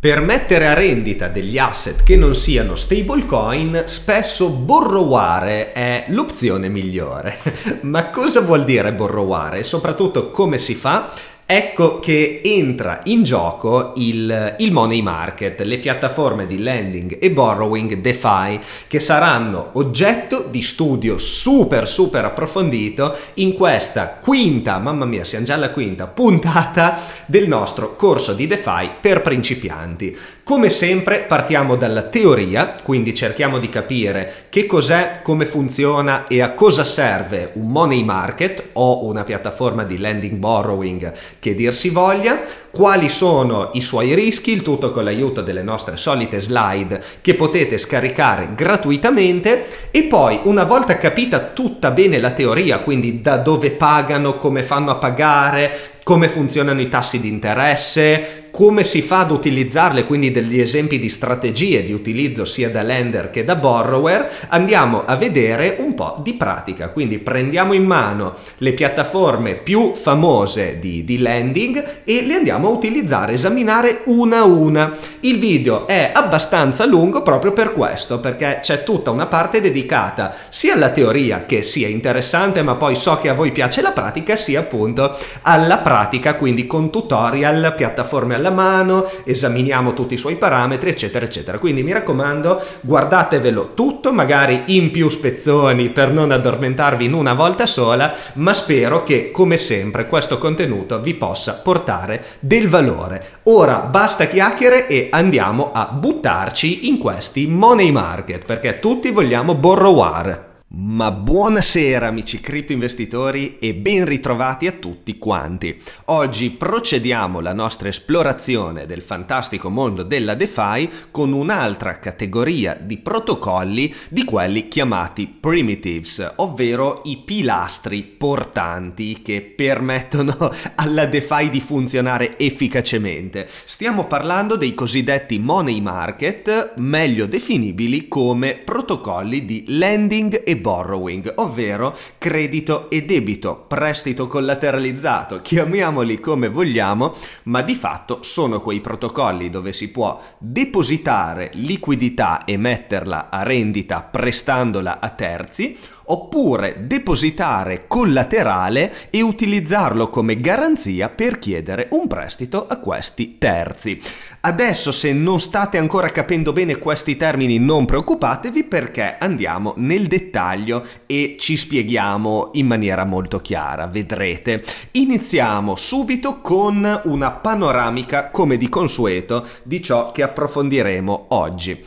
Per mettere a rendita degli asset che non siano stablecoin, spesso borroware è l'opzione migliore. Ma cosa vuol dire borroware e soprattutto come si fa? Ecco che entra in gioco il, il, money market, le piattaforme di lending e borrowing DeFi che saranno oggetto di studio super super approfondito in questa quinta, mamma mia siamo già alla quinta puntata del nostro corso di DeFi per principianti come sempre partiamo dalla teoria, quindi cerchiamo di capire che cos'è, come funziona e a cosa serve un money market o una piattaforma di lending borrowing che dir si voglia, quali sono i suoi rischi, il tutto con l'aiuto delle nostre solite slide che potete scaricare gratuitamente e poi una volta capita tutta bene la teoria, quindi da dove pagano, come fanno a pagare, come funzionano i tassi di interesse, come si fa ad utilizzarle, quindi degli esempi di strategie di utilizzo sia da lender che da borrower, andiamo a vedere un po' di pratica. Quindi prendiamo in mano le piattaforme più famose di, di lending e le andiamo a utilizzare, esaminare una a una. Il video è abbastanza lungo proprio per questo, perché c'è tutta una parte dedicata sia alla teoria che sia interessante, ma poi so che a voi piace la pratica, sia appunto alla pratica, quindi con tutorial, piattaforme alla mano, esaminiamo tutti i suoi parametri, eccetera, eccetera. Quindi mi raccomando, guardatevelo tutto, magari in più spezzoni per non addormentarvi in una volta sola, ma spero che, come sempre, questo contenuto vi possa portare del valore. Ora basta chiacchiere e andiamo a buttarci in questi money market, perché tutti vogliamo borroware. Ma buonasera amici criptoinvestitori e ben ritrovati a tutti quanti. Oggi procediamo la nostra esplorazione del fantastico mondo della DeFi con un'altra categoria di protocolli di quelli chiamati primitives, ovvero i pilastri portanti che permettono alla DeFi di funzionare efficacemente. Stiamo parlando dei cosiddetti money market, meglio definibili come protocolli di lending e borrowing, ovvero credito e debito, prestito collateralizzato, chiamiamoli come vogliamo, ma di fatto sono quei protocolli dove si può depositare liquidità e metterla a rendita prestandola a terzi, oppure depositare collaterale e utilizzarlo come garanzia per chiedere un prestito a questi terzi. Adesso se non state ancora capendo bene questi termini non preoccupatevi perché andiamo nel dettaglio e ci spieghiamo in maniera molto chiara, vedrete. Iniziamo subito con una panoramica come di consueto di ciò che approfondiremo oggi.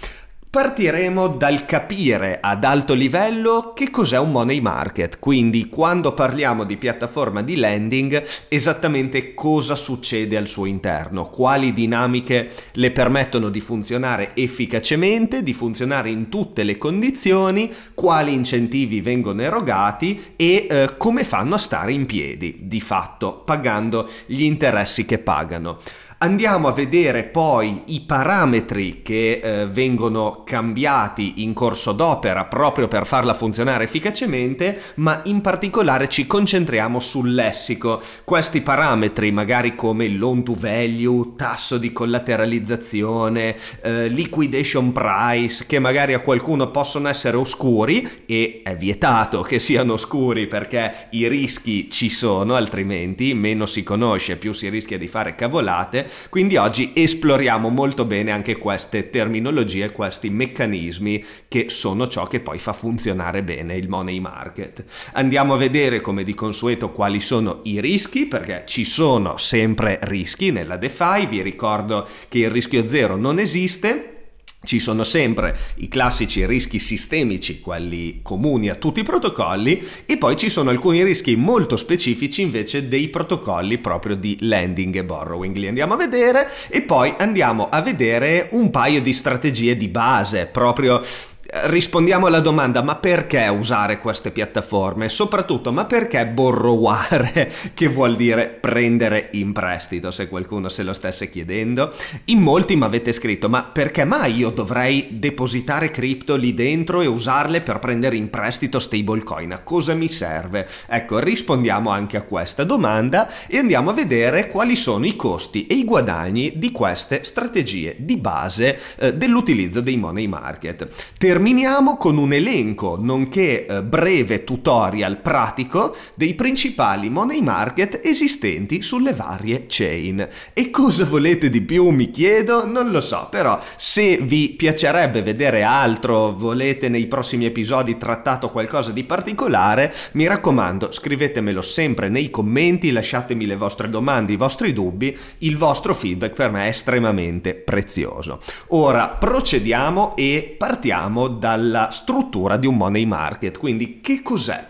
Partiremo dal capire ad alto livello che cos'è un money market, quindi quando parliamo di piattaforma di lending esattamente cosa succede al suo interno, quali dinamiche le permettono di funzionare efficacemente, di funzionare in tutte le condizioni, quali incentivi vengono erogati e eh, come fanno a stare in piedi, di fatto pagando gli interessi che pagano. Andiamo a vedere poi i parametri che eh, vengono cambiati in corso d'opera proprio per farla funzionare efficacemente, ma in particolare ci concentriamo sul lessico. Questi parametri, magari come loan to value, tasso di collateralizzazione, eh, liquidation price, che magari a qualcuno possono essere oscuri e è vietato che siano oscuri perché i rischi ci sono, altrimenti meno si conosce, più si rischia di fare cavolate quindi oggi esploriamo molto bene anche queste terminologie, questi meccanismi che sono ciò che poi fa funzionare bene il money market. Andiamo a vedere come di consueto quali sono i rischi, perché ci sono sempre rischi nella DeFi, vi ricordo che il rischio zero non esiste ci sono sempre i classici rischi sistemici, quelli comuni a tutti i protocolli, e poi ci sono alcuni rischi molto specifici invece dei protocolli proprio di lending e borrowing. Li andiamo a vedere e poi andiamo a vedere un paio di strategie di base, proprio rispondiamo alla domanda ma perché usare queste piattaforme? Soprattutto ma perché borroware che vuol dire prendere in prestito se qualcuno se lo stesse chiedendo? In molti mi avete scritto ma perché mai io dovrei depositare cripto lì dentro e usarle per prendere in prestito stablecoin? A cosa mi serve? Ecco rispondiamo anche a questa domanda e andiamo a vedere quali sono i costi e i guadagni di queste strategie di base eh, dell'utilizzo dei money market. Term Terminiamo con un elenco, nonché eh, breve tutorial pratico dei principali money market esistenti sulle varie chain. E cosa volete di più, mi chiedo? Non lo so, però se vi piacerebbe vedere altro, volete nei prossimi episodi trattato qualcosa di particolare, mi raccomando, scrivetemelo sempre nei commenti, lasciatemi le vostre domande, i vostri dubbi, il vostro feedback per me è estremamente prezioso. Ora procediamo e partiamo dalla struttura di un money market. Quindi che cos'è?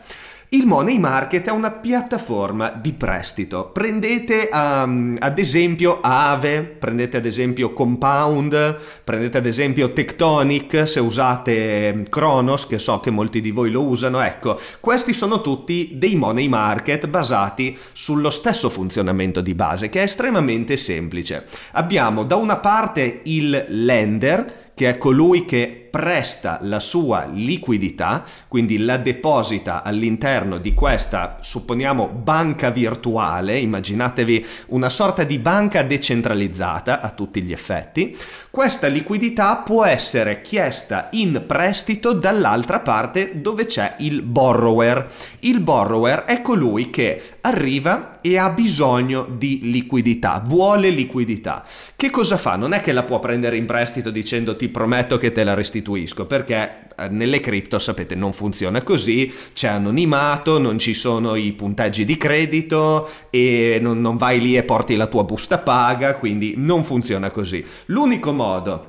Il money market è una piattaforma di prestito. Prendete um, ad esempio Ave, prendete ad esempio Compound, prendete ad esempio Tectonic, se usate Kronos, ehm, che so che molti di voi lo usano. Ecco, questi sono tutti dei money market basati sullo stesso funzionamento di base, che è estremamente semplice. Abbiamo da una parte il lender, che è colui che presta la sua liquidità, quindi la deposita all'interno di questa, supponiamo, banca virtuale, immaginatevi una sorta di banca decentralizzata a tutti gli effetti, questa liquidità può essere chiesta in prestito dall'altra parte dove c'è il borrower. Il borrower è colui che arriva e ha bisogno di liquidità, vuole liquidità. Che cosa fa? Non è che la può prendere in prestito dicendo ti prometto che te la restituisco restituisco perché eh, nelle cripto sapete non funziona così, c'è anonimato, non ci sono i punteggi di credito e non, non vai lì e porti la tua busta paga, quindi non funziona così. L'unico modo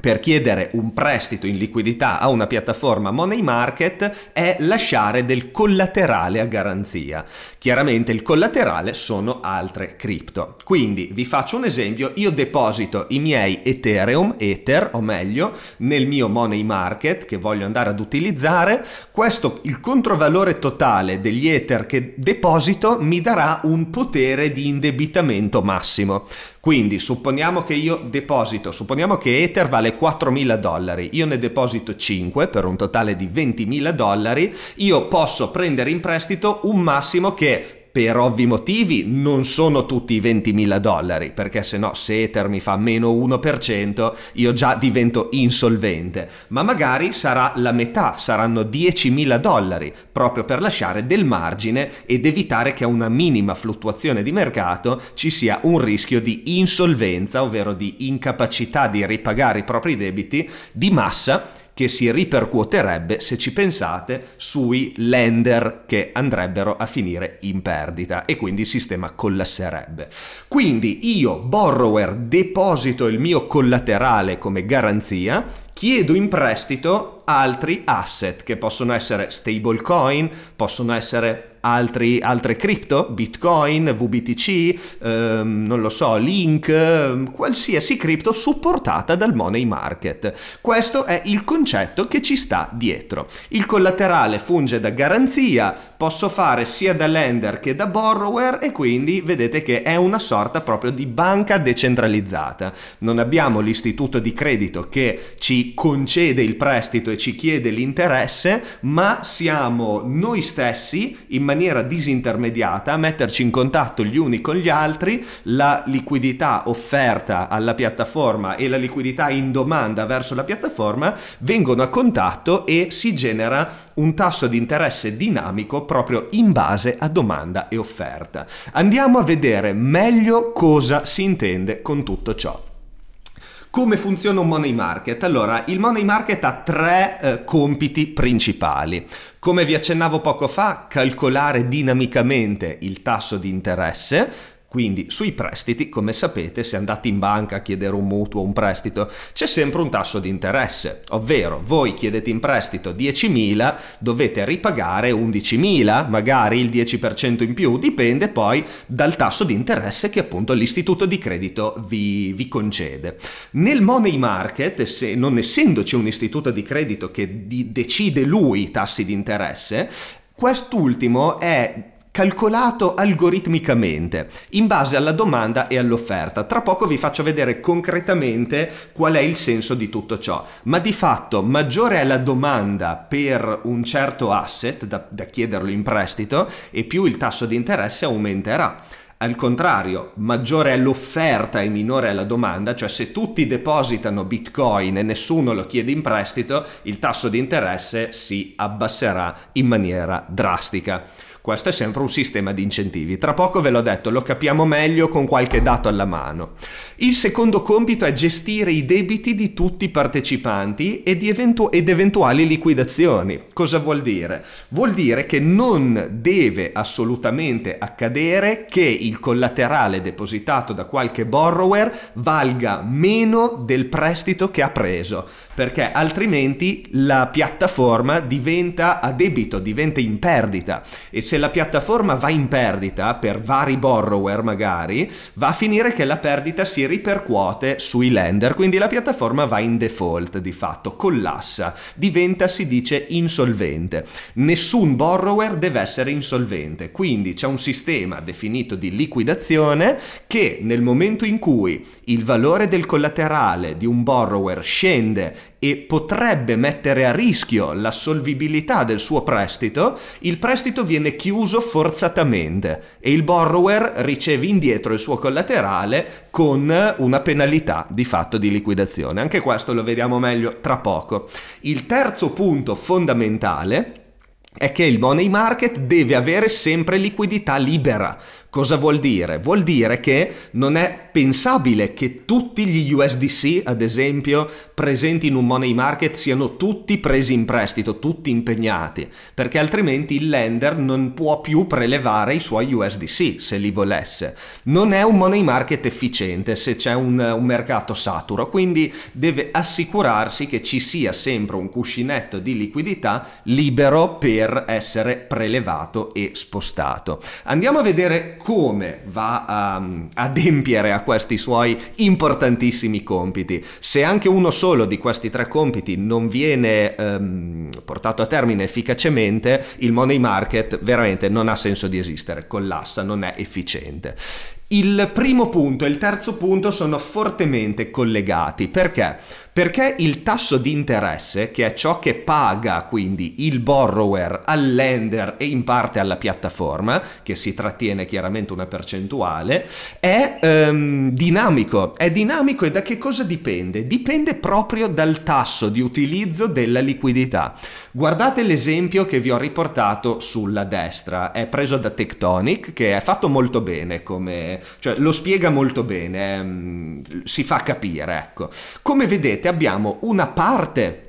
per chiedere un prestito in liquidità a una piattaforma money market è lasciare del collaterale a garanzia. Chiaramente il collaterale sono altre cripto. Quindi vi faccio un esempio, io deposito i miei Ethereum, Ether o meglio, nel mio money market che voglio andare ad utilizzare, questo il controvalore totale degli Ether che deposito mi darà un potere di indebitamento massimo. Quindi supponiamo che io deposito, supponiamo che Ether vale 4.000 dollari, io ne deposito 5 per un totale di 20.000 dollari, io posso prendere in prestito un massimo che per ovvi motivi non sono tutti i 20.000 dollari, perché se no se Ether mi fa meno 1% io già divento insolvente, ma magari sarà la metà, saranno 10.000 dollari, proprio per lasciare del margine ed evitare che a una minima fluttuazione di mercato ci sia un rischio di insolvenza, ovvero di incapacità di ripagare i propri debiti di massa che si ripercuoterebbe, se ci pensate, sui lender che andrebbero a finire in perdita e quindi il sistema collasserebbe. Quindi io, borrower, deposito il mio collaterale come garanzia, chiedo in prestito altri asset che possono essere stablecoin, possono essere altri, altre cripto, Bitcoin, VBTC, ehm, non lo so, Link, ehm, qualsiasi cripto supportata dal money market. Questo è il concetto che ci sta dietro. Il collaterale funge da garanzia, posso fare sia da lender che da borrower e quindi vedete che è una sorta proprio di banca decentralizzata. Non abbiamo l'istituto di credito che ci concede il prestito e ci chiede l'interesse, ma siamo noi stessi in maniera maniera disintermediata, metterci in contatto gli uni con gli altri, la liquidità offerta alla piattaforma e la liquidità in domanda verso la piattaforma vengono a contatto e si genera un tasso di interesse dinamico proprio in base a domanda e offerta. Andiamo a vedere meglio cosa si intende con tutto ciò. Come funziona un money market? Allora, il money market ha tre eh, compiti principali. Come vi accennavo poco fa, calcolare dinamicamente il tasso di interesse, quindi sui prestiti, come sapete, se andate in banca a chiedere un mutuo o un prestito, c'è sempre un tasso di interesse, ovvero voi chiedete in prestito 10.000, dovete ripagare 11.000, magari il 10% in più, dipende poi dal tasso di interesse che appunto l'istituto di credito vi, vi concede. Nel money market, se non essendoci un istituto di credito che di decide lui i tassi di interesse, quest'ultimo è calcolato algoritmicamente in base alla domanda e all'offerta. Tra poco vi faccio vedere concretamente qual è il senso di tutto ciò, ma di fatto maggiore è la domanda per un certo asset da, da chiederlo in prestito e più il tasso di interesse aumenterà. Al contrario, maggiore è l'offerta e minore è la domanda, cioè se tutti depositano bitcoin e nessuno lo chiede in prestito, il tasso di interesse si abbasserà in maniera drastica. Questo è sempre un sistema di incentivi. Tra poco ve l'ho detto, lo capiamo meglio con qualche dato alla mano. Il secondo compito è gestire i debiti di tutti i partecipanti ed, eventu- ed eventuali liquidazioni. Cosa vuol dire? Vuol dire che non deve assolutamente accadere che il collaterale depositato da qualche borrower valga meno del prestito che ha preso, perché altrimenti la piattaforma diventa a debito, diventa in perdita e se se la piattaforma va in perdita per vari borrower magari, va a finire che la perdita si ripercuote sui lender, quindi la piattaforma va in default di fatto, collassa, diventa si dice insolvente. Nessun borrower deve essere insolvente, quindi c'è un sistema definito di liquidazione che nel momento in cui il valore del collaterale di un borrower scende e potrebbe mettere a rischio la solvibilità del suo prestito, il prestito viene chiuso forzatamente e il borrower riceve indietro il suo collaterale con una penalità di fatto di liquidazione. Anche questo lo vediamo meglio tra poco. Il terzo punto fondamentale è che il money market deve avere sempre liquidità libera, Cosa vuol dire? Vuol dire che non è pensabile che tutti gli USDC, ad esempio, presenti in un money market siano tutti presi in prestito, tutti impegnati, perché altrimenti il lender non può più prelevare i suoi USDC se li volesse. Non è un money market efficiente se c'è un, un mercato saturo, quindi deve assicurarsi che ci sia sempre un cuscinetto di liquidità libero per essere prelevato e spostato. Andiamo a vedere come va a um, adempiere a questi suoi importantissimi compiti. Se anche uno solo di questi tre compiti non viene um, portato a termine efficacemente, il money market veramente non ha senso di esistere, collassa, non è efficiente. Il primo punto e il terzo punto sono fortemente collegati. Perché? Perché il tasso di interesse, che è ciò che paga quindi il borrower al lender e in parte alla piattaforma, che si trattiene chiaramente una percentuale, è ehm, dinamico. È dinamico e da che cosa dipende? Dipende proprio dal tasso di utilizzo della liquidità. Guardate l'esempio che vi ho riportato sulla destra, è preso da Tectonic, che è fatto molto bene come cioè lo spiega molto bene, ehm, si fa capire, ecco. Come vedete abbiamo una parte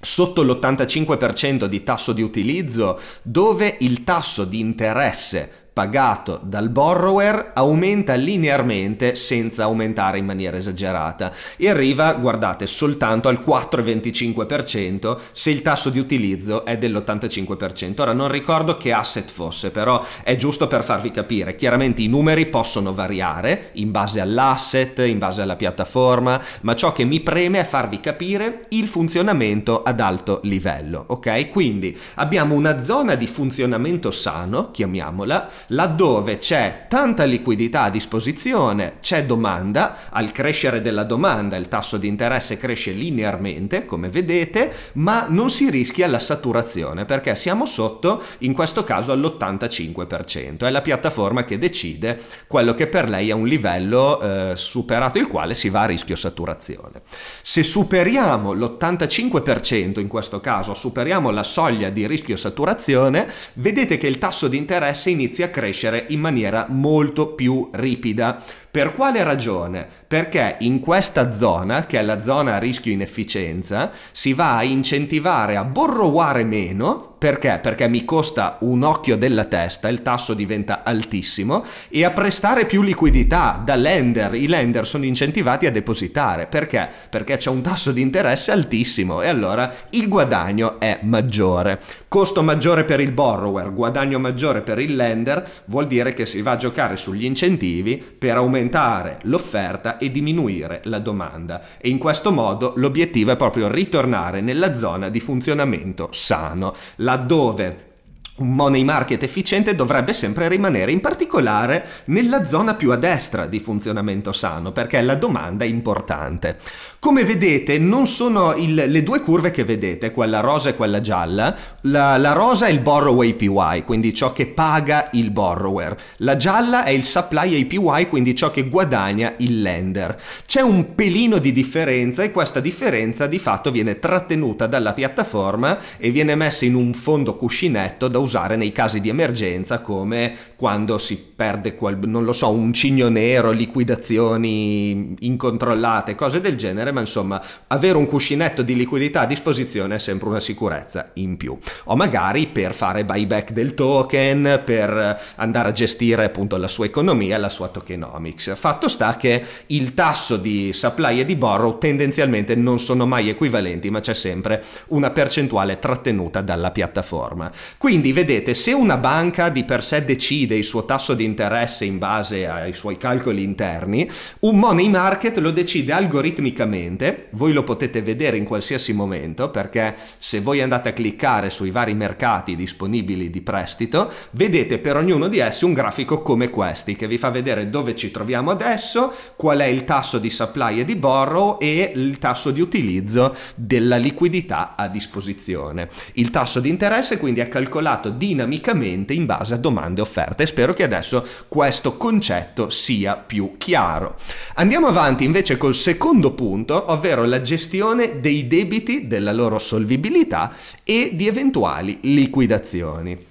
sotto l'85% di tasso di utilizzo dove il tasso di interesse pagato dal borrower aumenta linearmente senza aumentare in maniera esagerata e arriva, guardate, soltanto al 4,25% se il tasso di utilizzo è dell'85%. Ora non ricordo che asset fosse, però è giusto per farvi capire. Chiaramente i numeri possono variare in base all'asset, in base alla piattaforma, ma ciò che mi preme è farvi capire il funzionamento ad alto livello, ok? Quindi abbiamo una zona di funzionamento sano, chiamiamola, Laddove c'è tanta liquidità a disposizione, c'è domanda, al crescere della domanda il tasso di interesse cresce linearmente, come vedete, ma non si rischia la saturazione perché siamo sotto, in questo caso, all'85%. È la piattaforma che decide quello che per lei è un livello eh, superato il quale si va a rischio saturazione. Se superiamo l'85%, in questo caso superiamo la soglia di rischio saturazione, vedete che il tasso di interesse inizia a crescere crescere in maniera molto più ripida per quale ragione? Perché in questa zona, che è la zona a rischio inefficienza, si va a incentivare a borroware meno perché? Perché mi costa un occhio della testa, il tasso diventa altissimo e a prestare più liquidità da lender, i lender sono incentivati a depositare. Perché? Perché c'è un tasso di interesse altissimo e allora il guadagno è maggiore. Costo maggiore per il borrower, guadagno maggiore per il lender, vuol dire che si va a giocare sugli incentivi per aumentare aumentare l'offerta e diminuire la domanda e in questo modo l'obiettivo è proprio ritornare nella zona di funzionamento sano, laddove un money market efficiente dovrebbe sempre rimanere in particolare nella zona più a destra di funzionamento sano perché la domanda è importante. Come vedete non sono il, le due curve che vedete, quella rosa e quella gialla, la, la rosa è il borrow APY, quindi ciò che paga il borrower, la gialla è il supply APY, quindi ciò che guadagna il lender. C'è un pelino di differenza e questa differenza di fatto viene trattenuta dalla piattaforma e viene messa in un fondo cuscinetto da usare nei casi di emergenza come quando si perde qual, non lo so, un cigno nero, liquidazioni incontrollate, cose del genere ma insomma avere un cuscinetto di liquidità a disposizione è sempre una sicurezza in più. O magari per fare buyback del token, per eh, andare a gestire appunto la sua economia, la sua tokenomics. Fatto sta che il tasso di supply e di borrow tendenzialmente non sono mai equivalenti, ma c'è sempre una percentuale trattenuta dalla piattaforma. Quindi vedete, se una banca di per sé decide il suo tasso di interesse in base ai suoi calcoli interni, un money market lo decide algoritmicamente gratuitamente, voi lo potete vedere in qualsiasi momento perché se voi andate a cliccare sui vari mercati disponibili di prestito, vedete per ognuno di essi un grafico come questi che vi fa vedere dove ci troviamo adesso, qual è il tasso di supply e di borrow e il tasso di utilizzo della liquidità a disposizione. Il tasso di interesse quindi è calcolato dinamicamente in base a domande e offerte. Spero che adesso questo concetto sia più chiaro. Andiamo avanti invece col secondo punto punto, ovvero la gestione dei debiti, della loro solvibilità e di eventuali liquidazioni.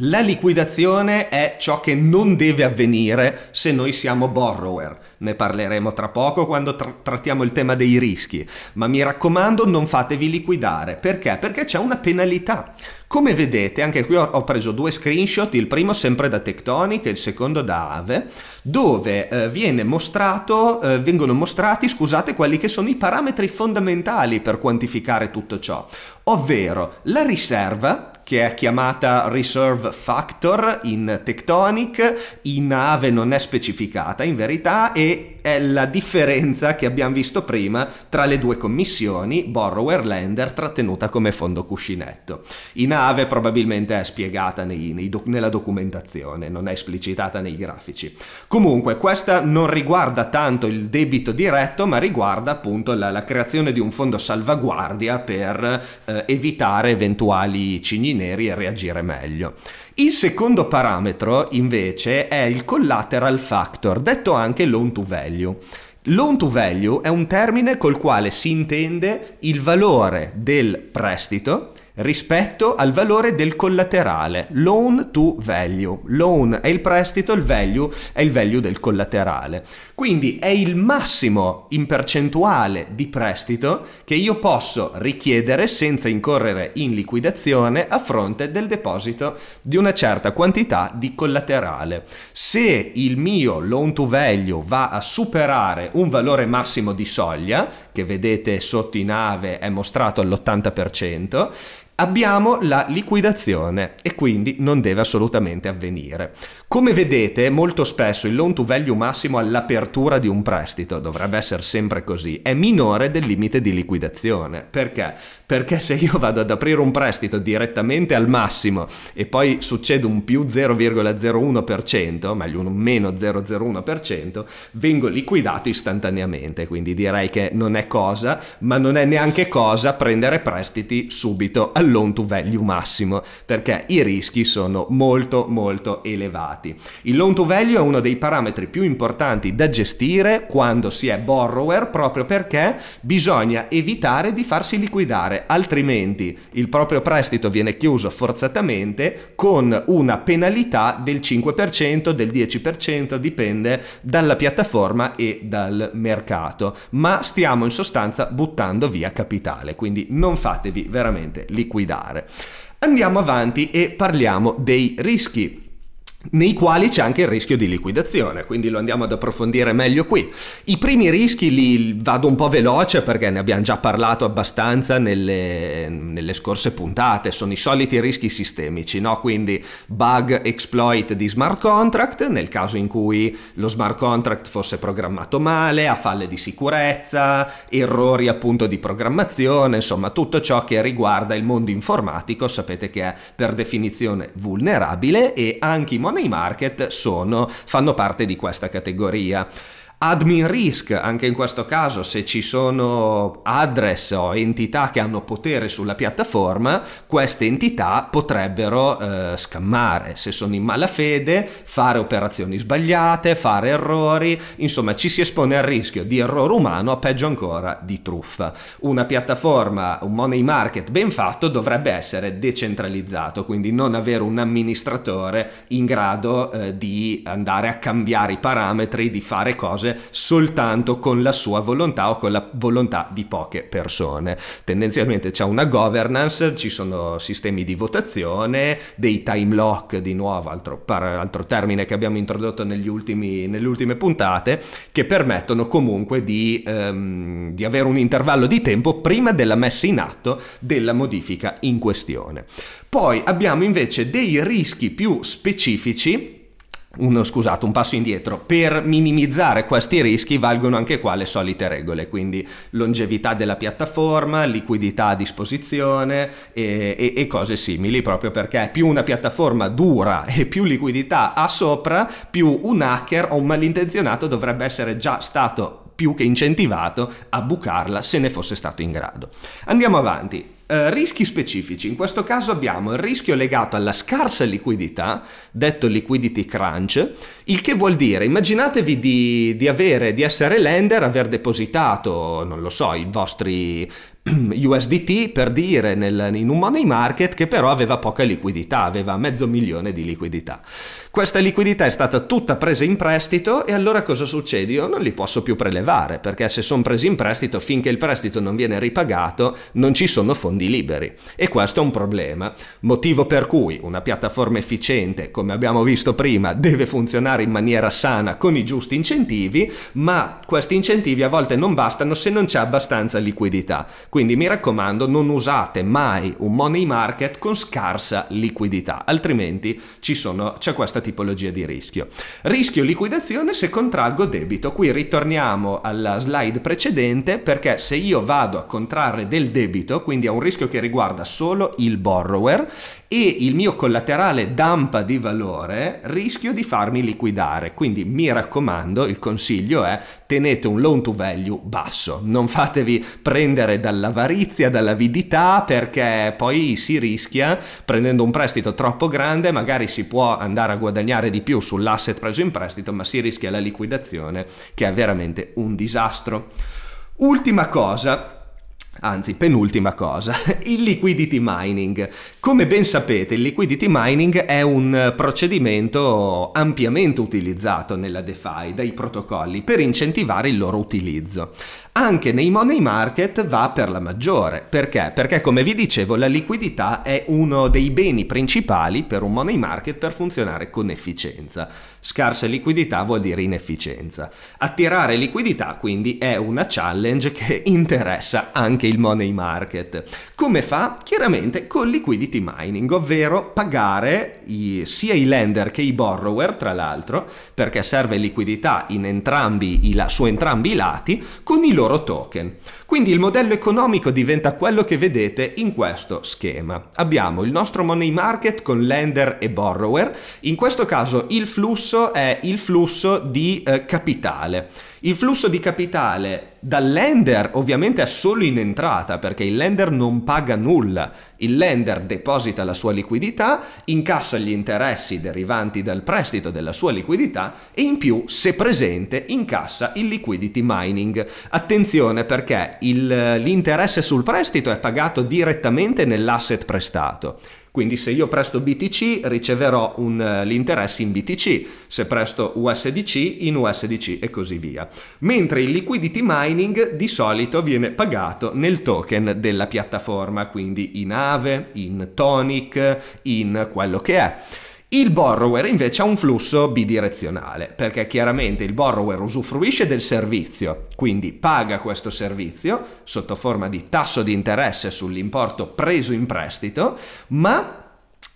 La liquidazione è ciò che non deve avvenire se noi siamo borrower. Ne parleremo tra poco quando tra trattiamo il tema dei rischi. Ma mi raccomando, non fatevi liquidare. Perché? Perché c'è una penalità. Come vedete, anche qui ho, preso due screenshot, il primo sempre da Tectonic e il secondo da Ave, dove eh, mostrato, eh, vengono mostrati scusate, quelli che sono i parametri fondamentali per quantificare tutto ciò, ovvero la riserva che è chiamata Reserve Factor in Tectonic, in nave non è specificata in verità e è la differenza che abbiamo visto prima tra le due commissioni, borrower lender, trattenuta come fondo cuscinetto. In AVE probabilmente è spiegata nei, nei doc- nella documentazione, non è esplicitata nei grafici. Comunque, questa non riguarda tanto il debito diretto, ma riguarda appunto la, la creazione di un fondo salvaguardia per eh, evitare eventuali cigni neri e reagire meglio. Il secondo parametro invece è il collateral factor, detto anche loan to value. Loan to value è un termine col quale si intende il valore del prestito rispetto al valore del collaterale, loan to value. Loan è il prestito, il value è il value del collaterale. Quindi è il massimo in percentuale di prestito che io posso richiedere senza incorrere in liquidazione a fronte del deposito di una certa quantità di collaterale. Se il mio loan to value va a superare un valore massimo di soglia, che vedete sotto in nave è mostrato all'80%, abbiamo la liquidazione e quindi non deve assolutamente avvenire. Come vedete, molto spesso il loan to value massimo all'apertura di un prestito, dovrebbe essere sempre così, è minore del limite di liquidazione. Perché? Perché se io vado ad aprire un prestito direttamente al massimo e poi succede un più 0,01%, meglio un meno 0,01%, vengo liquidato istantaneamente, quindi direi che non è cosa, ma non è neanche cosa prendere prestiti subito al al loan to value massimo perché i rischi sono molto molto elevati. Il loan to value è uno dei parametri più importanti da gestire quando si è borrower proprio perché bisogna evitare di farsi liquidare altrimenti il proprio prestito viene chiuso forzatamente con una penalità del 5%, del 10% dipende dalla piattaforma e dal mercato ma stiamo in sostanza buttando via capitale quindi non fatevi veramente liquidare guidare. Andiamo avanti e parliamo dei rischi nei quali c'è anche il rischio di liquidazione, quindi lo andiamo ad approfondire meglio qui. I primi rischi li vado un po' veloce perché ne abbiamo già parlato abbastanza nelle, nelle scorse puntate, sono i soliti rischi sistemici, no? quindi bug exploit di smart contract, nel caso in cui lo smart contract fosse programmato male, a falle di sicurezza, errori appunto di programmazione, insomma tutto ciò che riguarda il mondo informatico, sapete che è per definizione vulnerabile e anche i monitoring ma i market sono, fanno parte di questa categoria. Admin risk, anche in questo caso se ci sono address o entità che hanno potere sulla piattaforma, queste entità potrebbero eh, scammare, se sono in malafede, fare operazioni sbagliate, fare errori, insomma ci si espone al rischio di errore umano, a peggio ancora di truffa. Una piattaforma, un money market ben fatto dovrebbe essere decentralizzato, quindi non avere un amministratore in grado eh, di andare a cambiare i parametri, di fare cose cose soltanto con la sua volontà o con la volontà di poche persone. Tendenzialmente c'è una governance, ci sono sistemi di votazione, dei time lock di nuovo, altro, par, altro termine che abbiamo introdotto ultimi, nelle ultime puntate, che permettono comunque di, ehm, di avere un intervallo di tempo prima della messa in atto della modifica in questione. Poi abbiamo invece dei rischi più specifici uno, scusate, un passo indietro, per minimizzare questi rischi valgono anche qua le solite regole, quindi longevità della piattaforma, liquidità a disposizione e, e, e cose simili, proprio perché più una piattaforma dura e più liquidità ha sopra, più un hacker o un malintenzionato dovrebbe essere già stato più che incentivato a bucarla se ne fosse stato in grado. Andiamo avanti. Eh, rischi specifici, in questo caso abbiamo il rischio legato alla scarsa liquidità, detto liquidity crunch, il che vuol dire, immaginatevi di, di, avere, di essere lender, aver depositato, non lo so, i vostri USDT per dire nel, in un money market che però aveva poca liquidità, aveva mezzo milione di liquidità. Questa liquidità è stata tutta presa in prestito e allora cosa succede? Io non li posso più prelevare perché se sono presi in prestito finché il prestito non viene ripagato non ci sono fondi liberi e questo è un problema, motivo per cui una piattaforma efficiente come abbiamo visto prima deve funzionare in maniera sana con i giusti incentivi ma questi incentivi a volte non bastano se non c'è abbastanza liquidità quindi mi raccomando, non usate mai un money market con scarsa liquidità, altrimenti sono, c'è questa tipologia di rischio. Rischio liquidazione se contraggo debito. Qui ritorniamo alla slide precedente perché se io vado a contrarre del debito, quindi è un rischio che riguarda solo il borrower e il mio collaterale dampa di valore, rischio di farmi liquidare. Quindi mi raccomando, il consiglio è tenete un loan to value basso, non fatevi prendere dall'avarizia, dall'avidità perché poi si rischia prendendo un prestito troppo grande, magari si può andare a guadagnare di più sull'asset preso in prestito, ma si rischia la liquidazione che è veramente un disastro. Ultima cosa, Anzi, penultima cosa, il liquidity mining. Come ben sapete, il liquidity mining è un procedimento ampiamente utilizzato nella DeFi dai protocolli per incentivare il loro utilizzo anche nei money market va per la maggiore. Perché? Perché come vi dicevo la liquidità è uno dei beni principali per un money market per funzionare con efficienza. Scarsa liquidità vuol dire inefficienza. Attirare liquidità quindi è una challenge che interessa anche il money market. Come fa? Chiaramente con liquidity mining, ovvero pagare i, sia i lender che i borrower, tra l'altro, perché serve liquidità in entrambi i, su entrambi i lati, con i loro loro token. Quindi il modello economico diventa quello che vedete in questo schema. Abbiamo il nostro money market con lender e borrower, in questo caso il flusso è il flusso di eh, capitale. Il flusso di capitale dal lender ovviamente è solo in entrata perché il lender non paga nulla, il lender deposita la sua liquidità, incassa gli interessi derivanti dal prestito della sua liquidità e in più, se presente, incassa il liquidity mining. Attenzione perché il, l'interesse sul prestito è pagato direttamente nell'asset prestato. Quindi se io presto BTC riceverò un, l'interesse in BTC, se presto USDC in USDC e così via. Mentre il liquidity mining di solito viene pagato nel token della piattaforma, quindi in AVE, in Tonic, in quello che è. Il borrower invece ha un flusso bidirezionale, perché chiaramente il borrower usufruisce del servizio, quindi paga questo servizio sotto forma di tasso di interesse sull'importo preso in prestito, ma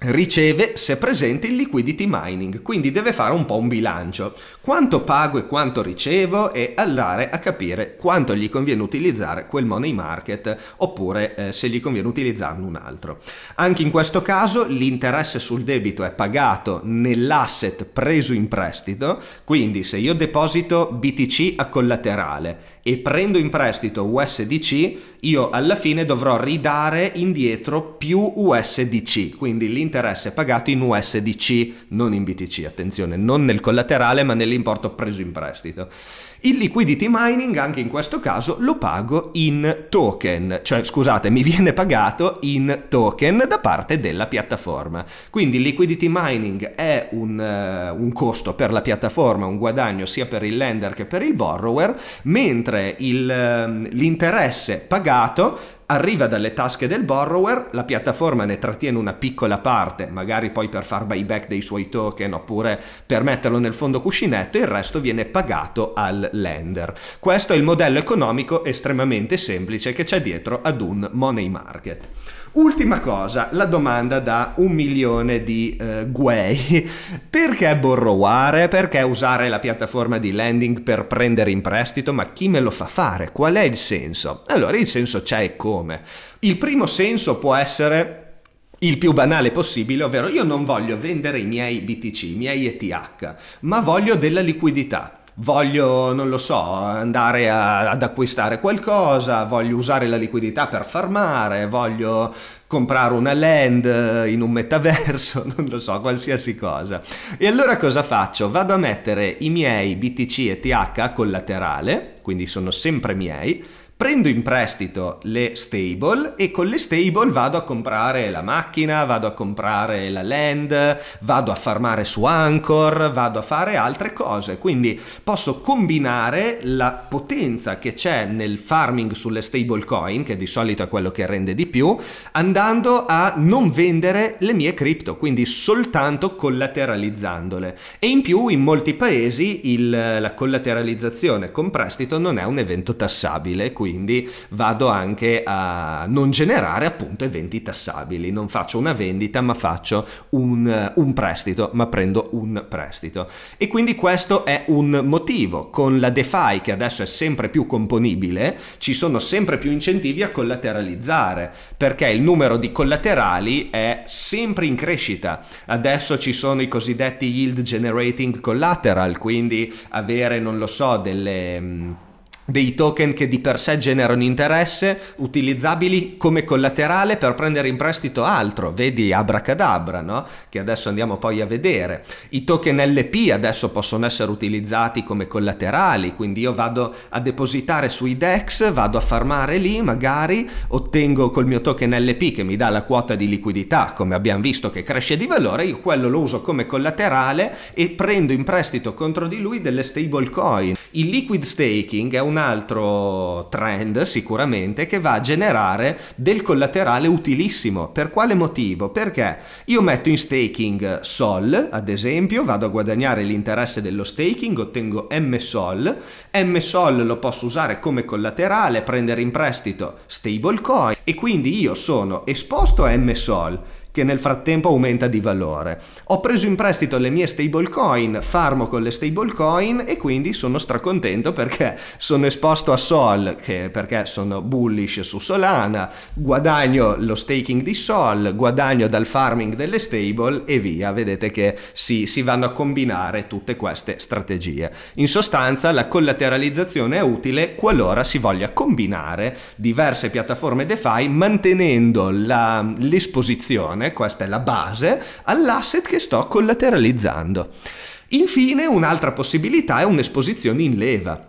riceve se presente il liquidity mining, quindi deve fare un po' un bilancio, quanto pago e quanto ricevo e andare a capire quanto gli conviene utilizzare quel money market oppure eh, se gli conviene utilizzarne un altro. Anche in questo caso l'interesse sul debito è pagato nell'asset preso in prestito, quindi se io deposito BTC a collaterale e prendo in prestito USDC, io alla fine dovrò ridare indietro più USDC, quindi l'interesse l'interesse pagato in USDC, non in BTC, attenzione, non nel collaterale ma nell'importo preso in prestito. Il liquidity mining anche in questo caso lo pago in token, cioè scusate, mi viene pagato in token da parte della piattaforma. Quindi il liquidity mining è un, uh, un, costo per la piattaforma, un guadagno sia per il lender che per il borrower, mentre il, uh, l'interesse pagato arriva dalle tasche del borrower, la piattaforma ne trattiene una piccola parte, magari poi per far buyback dei suoi token oppure per metterlo nel fondo cuscinetto, il resto viene pagato al lender. Questo è il modello economico estremamente semplice che c'è dietro ad un money market. Ultima cosa, la domanda da un milione di eh, guai. Perché borroware? Perché usare la piattaforma di lending per prendere in prestito? Ma chi me lo fa fare? Qual è il senso? Allora, il senso c'è e come. Il primo senso può essere il più banale possibile, ovvero io non voglio vendere i miei BTC, i miei ETH, ma voglio della liquidità voglio, non lo so, andare a, ad acquistare qualcosa, voglio usare la liquidità per farmare, voglio comprare una land in un metaverso, non lo so, qualsiasi cosa. E allora cosa faccio? Vado a mettere i miei BTC e TH a collaterale, quindi sono sempre miei, prendo in prestito le stable e con le stable vado a comprare la macchina, vado a comprare la land, vado a farmare su Anchor, vado a fare altre cose. Quindi posso combinare la potenza che c'è nel farming sulle stable coin, che di solito è quello che rende di più, andando a non vendere le mie cripto, quindi soltanto collateralizzandole. E in più in molti paesi il, la collateralizzazione con prestito non è un evento tassabile, quindi quindi vado anche a non generare appunto eventi tassabili, non faccio una vendita ma faccio un, un prestito, ma prendo un prestito. E quindi questo è un motivo, con la DeFi che adesso è sempre più componibile, ci sono sempre più incentivi a collateralizzare, perché il numero di collaterali è sempre in crescita. Adesso ci sono i cosiddetti yield generating collateral, quindi avere, non lo so, delle dei token che di per sé generano interesse utilizzabili come collaterale per prendere in prestito altro, vedi Abracadabra, no? che adesso andiamo poi a vedere. I token LP adesso possono essere utilizzati come collaterali, quindi io vado a depositare sui DEX, vado a farmare lì, magari ottengo col mio token LP che mi dà la quota di liquidità, come abbiamo visto che cresce di valore, io quello lo uso come collaterale e prendo in prestito contro di lui delle stable coin. Il liquid staking è una altro trend sicuramente che va a generare del collaterale utilissimo. Per quale motivo? Perché io metto in staking SOL, ad esempio, vado a guadagnare l'interesse dello staking, ottengo MSOL, MSOL lo posso usare come collaterale, prendere in prestito stablecoin e quindi io sono esposto a MSOL che nel frattempo aumenta di valore. Ho preso in prestito le mie stablecoin, farmo con le stablecoin e quindi sono stracontento perché sono esposto a Sol, perché sono bullish su Solana, guadagno lo staking di Sol, guadagno dal farming delle stable e via. Vedete che si, si vanno a combinare tutte queste strategie. In sostanza la collateralizzazione è utile qualora si voglia combinare diverse piattaforme DeFi mantenendo la, l'esposizione posizione, questa è la base, all'asset che sto collateralizzando. Infine un'altra possibilità è un'esposizione in leva.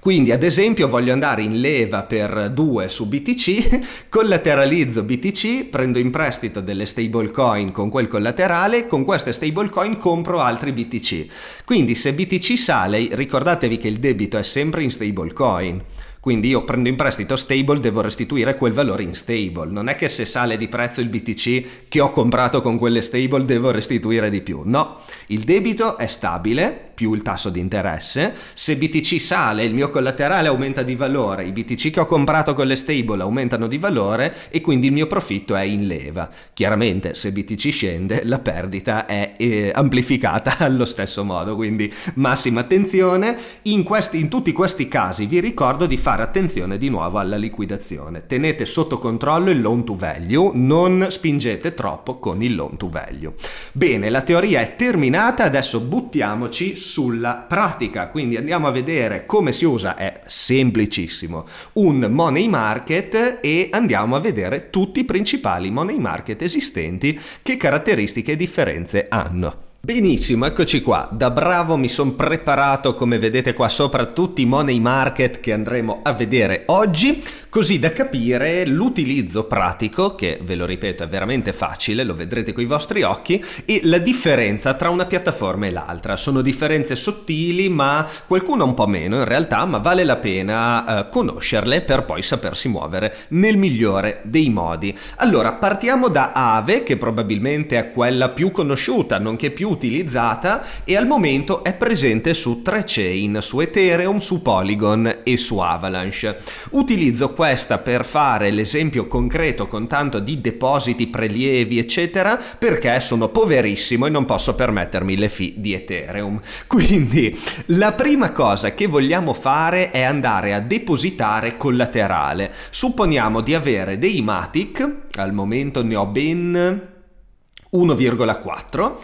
Quindi ad esempio voglio andare in leva per 2 su BTC, collateralizzo BTC, prendo in prestito delle stablecoin con quel collaterale, con queste stablecoin compro altri BTC. Quindi se BTC sale, ricordatevi che il debito è sempre in stablecoin. Quindi io prendo in prestito stable, devo restituire quel valore in stable. Non è che se sale di prezzo il BTC che ho comprato con quelle stable devo restituire di più. No, il debito è stabile più il tasso di interesse. Se BTC sale, il mio collaterale aumenta di valore, i BTC che ho comprato con le stable aumentano di valore e quindi il mio profitto è in leva. Chiaramente se BTC scende la perdita è eh, amplificata allo stesso modo, quindi massima attenzione. In, questi, in tutti questi casi vi ricordo di fare attenzione di nuovo alla liquidazione. Tenete sotto controllo il loan to value, non spingete troppo con il loan to value. Bene, la teoria è terminata, adesso buttiamoci sulla pratica. Quindi andiamo a vedere come si usa, è semplicissimo, un money market e andiamo a vedere tutti i principali money market esistenti, che caratteristiche e differenze hanno. Benissimo, eccoci qua. Da bravo mi sono preparato, come vedete qua sopra, tutti i money market che andremo a vedere oggi così da capire l'utilizzo pratico, che ve lo ripeto è veramente facile, lo vedrete coi vostri occhi, e la differenza tra una piattaforma e l'altra. Sono differenze sottili, ma qualcuna un po' meno in realtà, ma vale la pena eh, conoscerle per poi sapersi muovere nel migliore dei modi. Allora, partiamo da Ave, che probabilmente è quella più conosciuta, nonché più utilizzata, e al momento è presente su tre chain su Ethereum, su Polygon e su Avalanche. Utilizzo questa questa per fare l'esempio concreto con tanto di depositi, prelievi, eccetera, perché sono poverissimo e non posso permettermi le fee di Ethereum. Quindi la prima cosa che vogliamo fare è andare a depositare collaterale. Supponiamo di avere dei Matic, al momento ne ho ben 1,4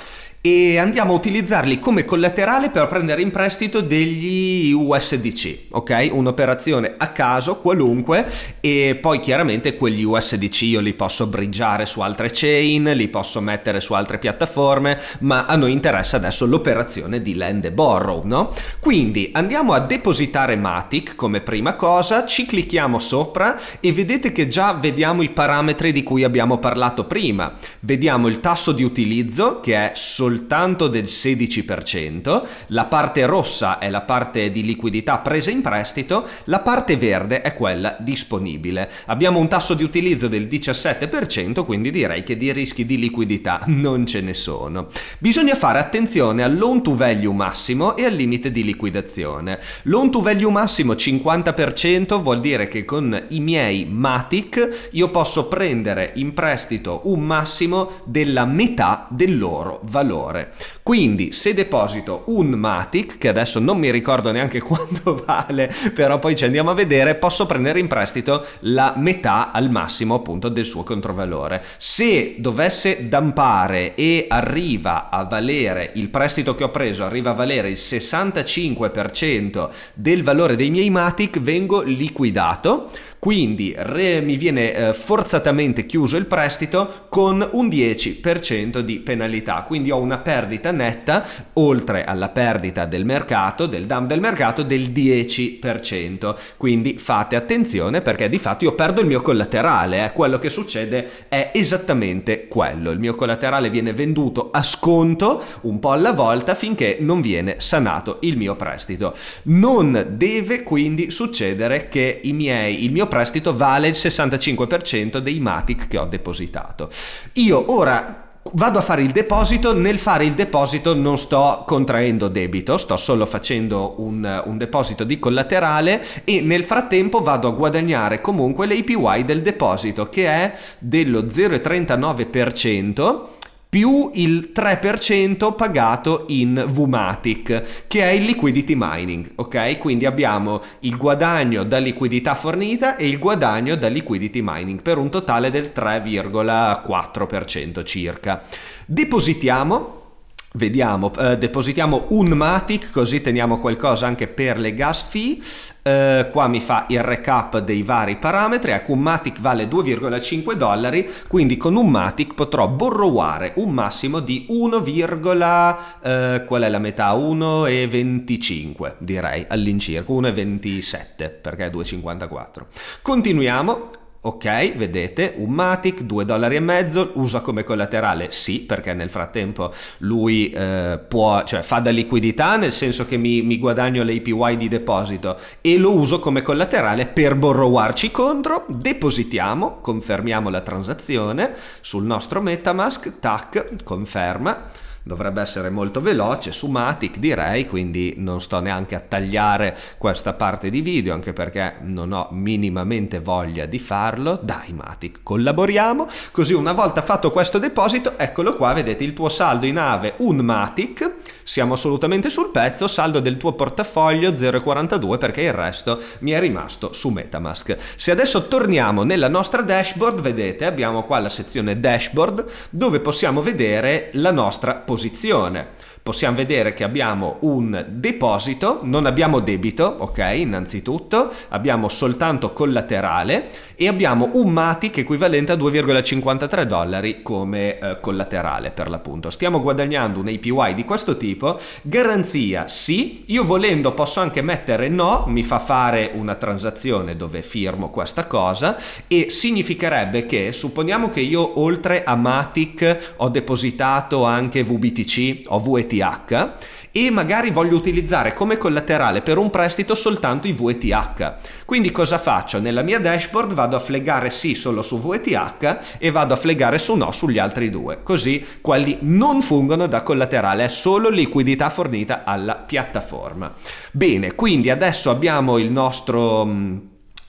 e andiamo a utilizzarli come collaterale per prendere in prestito degli USDC, ok? Un'operazione a caso, qualunque, e poi chiaramente quegli USDC io li posso briggiare su altre chain, li posso mettere su altre piattaforme, ma a noi interessa adesso l'operazione di lend e borrow, no? Quindi andiamo a depositare Matic come prima cosa, ci clicchiamo sopra e vedete che già vediamo i parametri di cui abbiamo parlato prima. Vediamo il tasso di utilizzo che è soltanto soltanto del 16%, la parte rossa è la parte di liquidità presa in prestito, la parte verde è quella disponibile. Abbiamo un tasso di utilizzo del 17%, quindi direi che di rischi di liquidità non ce ne sono. Bisogna fare attenzione al loan to value massimo e al limite di liquidazione. Loan to value massimo 50% vuol dire che con i miei Matic io posso prendere in prestito un massimo della metà del loro valore valore. Quindi se deposito un Matic, che adesso non mi ricordo neanche quanto vale, però poi ci andiamo a vedere, posso prendere in prestito la metà al massimo appunto del suo controvalore. Se dovesse dampare e arriva a valere il prestito che ho preso, arriva a valere il 65% del valore dei miei Matic, vengo liquidato quindi re, mi viene eh, forzatamente chiuso il prestito con un 10% di penalità, quindi ho una perdita netta oltre alla perdita del mercato, del DAM del mercato del 10%. Quindi fate attenzione perché di fatto io perdo il mio collaterale, eh. quello che succede è esattamente quello. Il mio collaterale viene venduto a sconto un po' alla volta finché non viene sanato il mio prestito. Non deve quindi succedere che miei, il mio prestito vale il 65% dei Matic che ho depositato. Io ora vado a fare il deposito, nel fare il deposito non sto contraendo debito, sto solo facendo un, un, deposito di collaterale e nel frattempo vado a guadagnare comunque l'APY del deposito che è dello 0,39% più il 3% pagato in Vumatic, che è il liquidity mining, ok? Quindi abbiamo il guadagno da liquidità fornita e il guadagno da liquidity mining per un totale del 3,4% circa. Depositiamo Vediamo, eh, depositiamo un Matic così teniamo qualcosa anche per le gas fee, eh, qua mi fa il recap dei vari parametri, ecco un Matic vale 2,5 dollari, quindi con un Matic potrò borroware un massimo di 1, eh, qual è la metà? 1,25 direi all'incirca, 1,27 perché è 2,54. Continuiamo, Ok, vedete, un Matic, due dollari e mezzo, usa come collaterale? Sì, perché nel frattempo lui eh, può, cioè fa da liquidità, nel senso che mi, mi guadagno le di deposito e lo uso come collaterale per borrowarci contro, depositiamo, confermiamo la transazione sul nostro Metamask, tac, conferma dovrebbe essere molto veloce su Matic direi quindi non sto neanche a tagliare questa parte di video anche perché non ho minimamente voglia di farlo dai Matic collaboriamo così una volta fatto questo deposito eccolo qua vedete il tuo saldo in ave un Matic siamo assolutamente sul pezzo, saldo del tuo portafoglio 0,42 perché il resto mi è rimasto su Metamask. Se adesso torniamo nella nostra dashboard, vedete, abbiamo qua la sezione dashboard dove possiamo vedere la nostra posizione possiamo vedere che abbiamo un deposito, non abbiamo debito, ok, innanzitutto, abbiamo soltanto collaterale e abbiamo un MATIC equivalente a 2,53 dollari come eh, collaterale per l'appunto. Stiamo guadagnando un APY di questo tipo, garanzia sì, io volendo posso anche mettere no, mi fa fare una transazione dove firmo questa cosa e significherebbe che supponiamo che io oltre a MATIC ho depositato anche VBTC o VET VETH e magari voglio utilizzare come collaterale per un prestito soltanto i VETH. Quindi cosa faccio? Nella mia dashboard vado a flegare sì solo su VETH e vado a flegare su no sugli altri due, così quelli non fungono da collaterale, è solo liquidità fornita alla piattaforma. Bene, quindi adesso abbiamo il nostro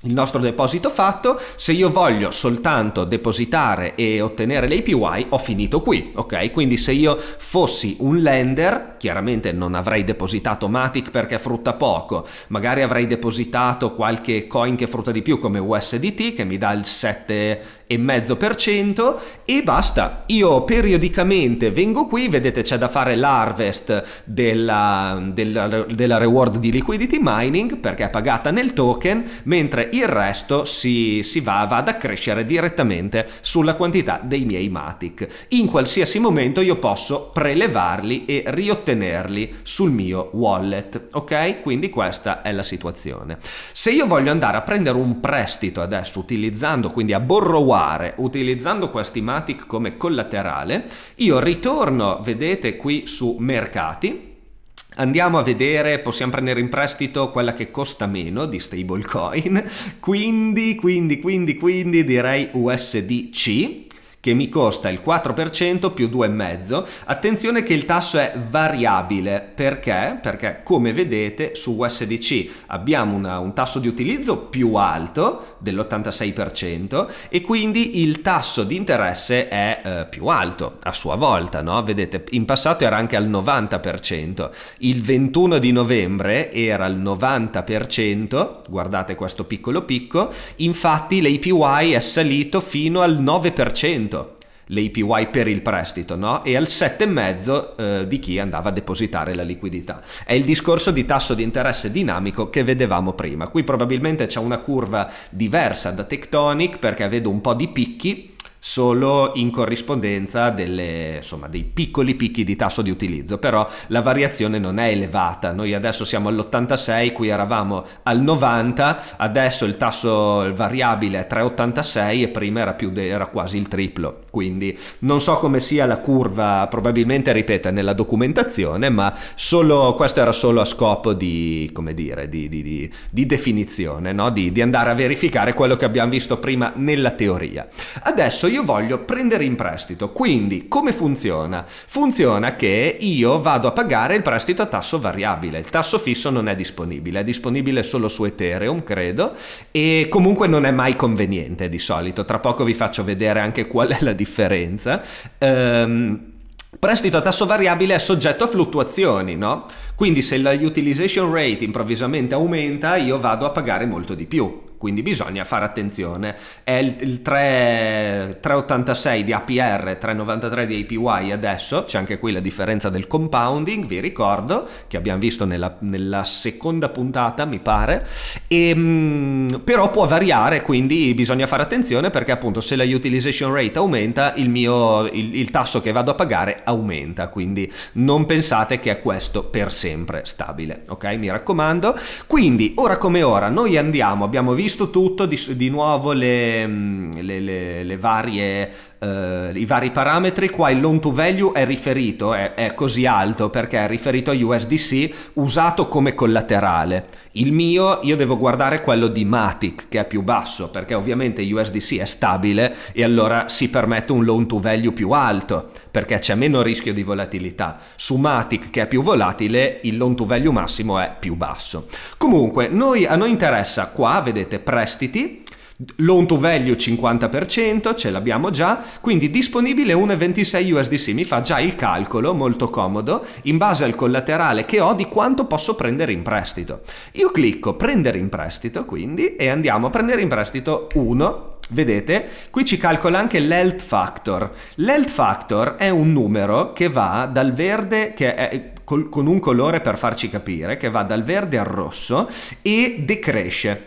il nostro deposito fatto, se io voglio soltanto depositare e ottenere l'APY ho finito qui, ok? Quindi se io fossi un lender, chiaramente non avrei depositato Matic perché frutta poco, magari avrei depositato qualche coin che frutta di più come USDT che mi dà il 7 2,5% e basta. Io periodicamente vengo qui, vedete c'è da fare l'harvest della, della, della reward di liquidity mining perché è pagata nel token, mentre il resto si, si va, va ad accrescere direttamente sulla quantità dei miei Matic. In qualsiasi momento io posso prelevarli e riottenerli sul mio wallet, ok? Quindi questa è la situazione. Se io voglio andare a prendere un prestito adesso utilizzando quindi a borroware fare utilizzando questi Matic come collaterale. Io ritorno, vedete qui su mercati, Andiamo a vedere, possiamo prendere in prestito quella che costa meno di stablecoin, quindi, quindi, quindi, quindi direi USDC che mi costa il 4% più 2,5%. Attenzione che il tasso è variabile, perché? Perché come vedete su USDC abbiamo una, un tasso di utilizzo più alto dell'86% e quindi il tasso di interesse è eh, più alto a sua volta, no? Vedete, in passato era anche al 90%, il 21 di novembre era al 90%, guardate questo piccolo picco, infatti l'APY è salito fino al 9%, le APY per il prestito no? e al 7,5 eh, di chi andava a depositare la liquidità. È il discorso di tasso di interesse dinamico che vedevamo prima. Qui probabilmente c'è una curva diversa da Tectonic perché vedo un po' di picchi solo in corrispondenza delle, insomma, dei piccoli picchi di tasso di utilizzo, però la variazione non è elevata, noi adesso siamo all'86, qui eravamo al 90, adesso il tasso variabile è 3,86 e prima era, più de- era quasi il triplo, quindi non so come sia la curva, probabilmente ripeto è nella documentazione, ma solo, questo era solo a scopo di, come dire, di, di, di definizione, no? di andare a verificare quello che abbiamo visto prima nella teoria. Adesso io voglio prendere in prestito. Quindi come funziona? Funziona che io vado a pagare il prestito a tasso variabile. Il tasso fisso non è disponibile, è disponibile solo su Ethereum, credo, e comunque non è mai conveniente di solito. Tra poco vi faccio vedere anche qual è la differenza. Um, Prestito a tasso variabile è soggetto a fluttuazioni, no? Quindi se la utilization rate improvvisamente aumenta, io vado a pagare molto di più quindi bisogna fare attenzione. È il, il 3, 386 di APR, 393 di APY adesso, c'è anche qui la differenza del compounding, vi ricordo che abbiamo visto nella, nella seconda puntata, mi pare, e, ehm, però può variare, quindi bisogna fare attenzione perché appunto se la utilization rate aumenta, il, mio, il, il tasso che vado a pagare aumenta, quindi non pensate che è questo per sempre stabile, ok? Mi raccomando. Quindi ora come ora noi andiamo, abbiamo visto visto tutto, di, di nuovo le, le, le, le varie eh, i vari parametri, qua il loan to value è riferito, è, è così alto perché è riferito a USDC usato come collaterale. Il mio io devo guardare quello di Matic che è più basso perché ovviamente USDC è stabile e allora si permette un loan to value più alto perché c'è meno rischio di volatilità. Su Matic che è più volatile il loan to value massimo è più basso. Comunque noi, a noi interessa qua, vedete, prestiti Loan to value 50%, ce l'abbiamo già, quindi disponibile 1,26 USDC, mi fa già il calcolo, molto comodo, in base al collaterale che ho di quanto posso prendere in prestito. Io clicco prendere in prestito, quindi, e andiamo a prendere in prestito 1, Vedete? Qui ci calcola anche l'health factor. L'health factor è un numero che va dal verde, che è col, con un colore per farci capire, che va dal verde al rosso e decresce